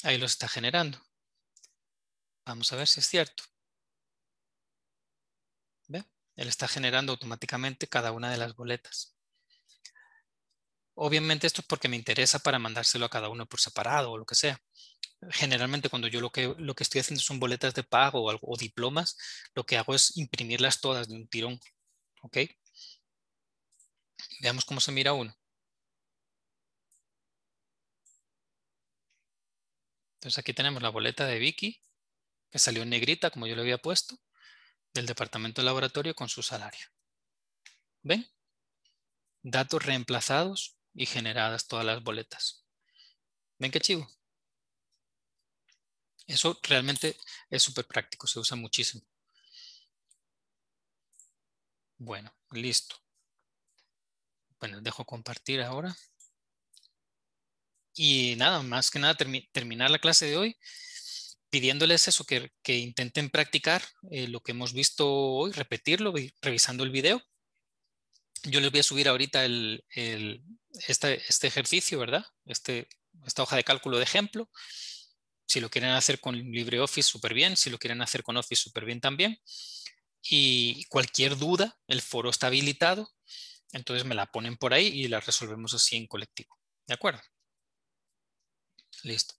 Ahí lo está generando. Vamos a ver si es cierto. ¿Ve? Él está generando automáticamente cada una de las boletas. Obviamente esto es porque me interesa para mandárselo a cada uno por separado o lo que sea. Generalmente cuando yo lo que, lo que estoy haciendo son boletas de pago o, diplomas, lo que hago es imprimirlas todas de un tirón. ¿Ok? Veamos cómo se mira uno. Entonces aquí tenemos la boleta de Vicky, que salió en negrita, como yo le había puesto, del departamento de laboratorio con su salario. ¿Ven? Datos reemplazados y generadas todas las boletas. ¿Ven qué chivo? Eso realmente es súper práctico, se usa muchísimo. Bueno, listo. Bueno, dejo compartir ahora. Y nada, más que nada terminar la clase de hoy pidiéndoles eso, que, intenten practicar eh, lo que hemos visto hoy, repetirlo, revisando el video. Yo les voy a subir ahorita el, este, este, ejercicio, ¿verdad? Este, esta hoja de cálculo de ejemplo. Si lo quieren hacer con LibreOffice, súper bien. Si lo quieren hacer con Office, súper bien también. Y cualquier duda, el foro está habilitado. Entonces me la ponen por ahí y la resolvemos así en colectivo. ¿De acuerdo? Listo.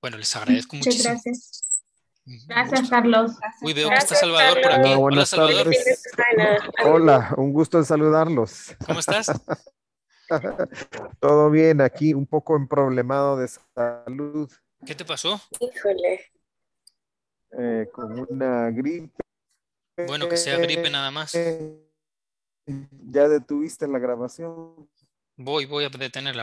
Bueno, les agradezco Muchas Gracias. Gracias, Carlos. Salvador Carlos. Hola, Hola, un gusto en saludarlos. ¿Cómo estás? Todo bien, aquí un poco en problemado de salud. ¿Qué te pasó? Híjole. Eh, con una gripe. Bueno, que sea gripe nada más. ¿Ya detuviste la grabación? Voy, voy a detenerla.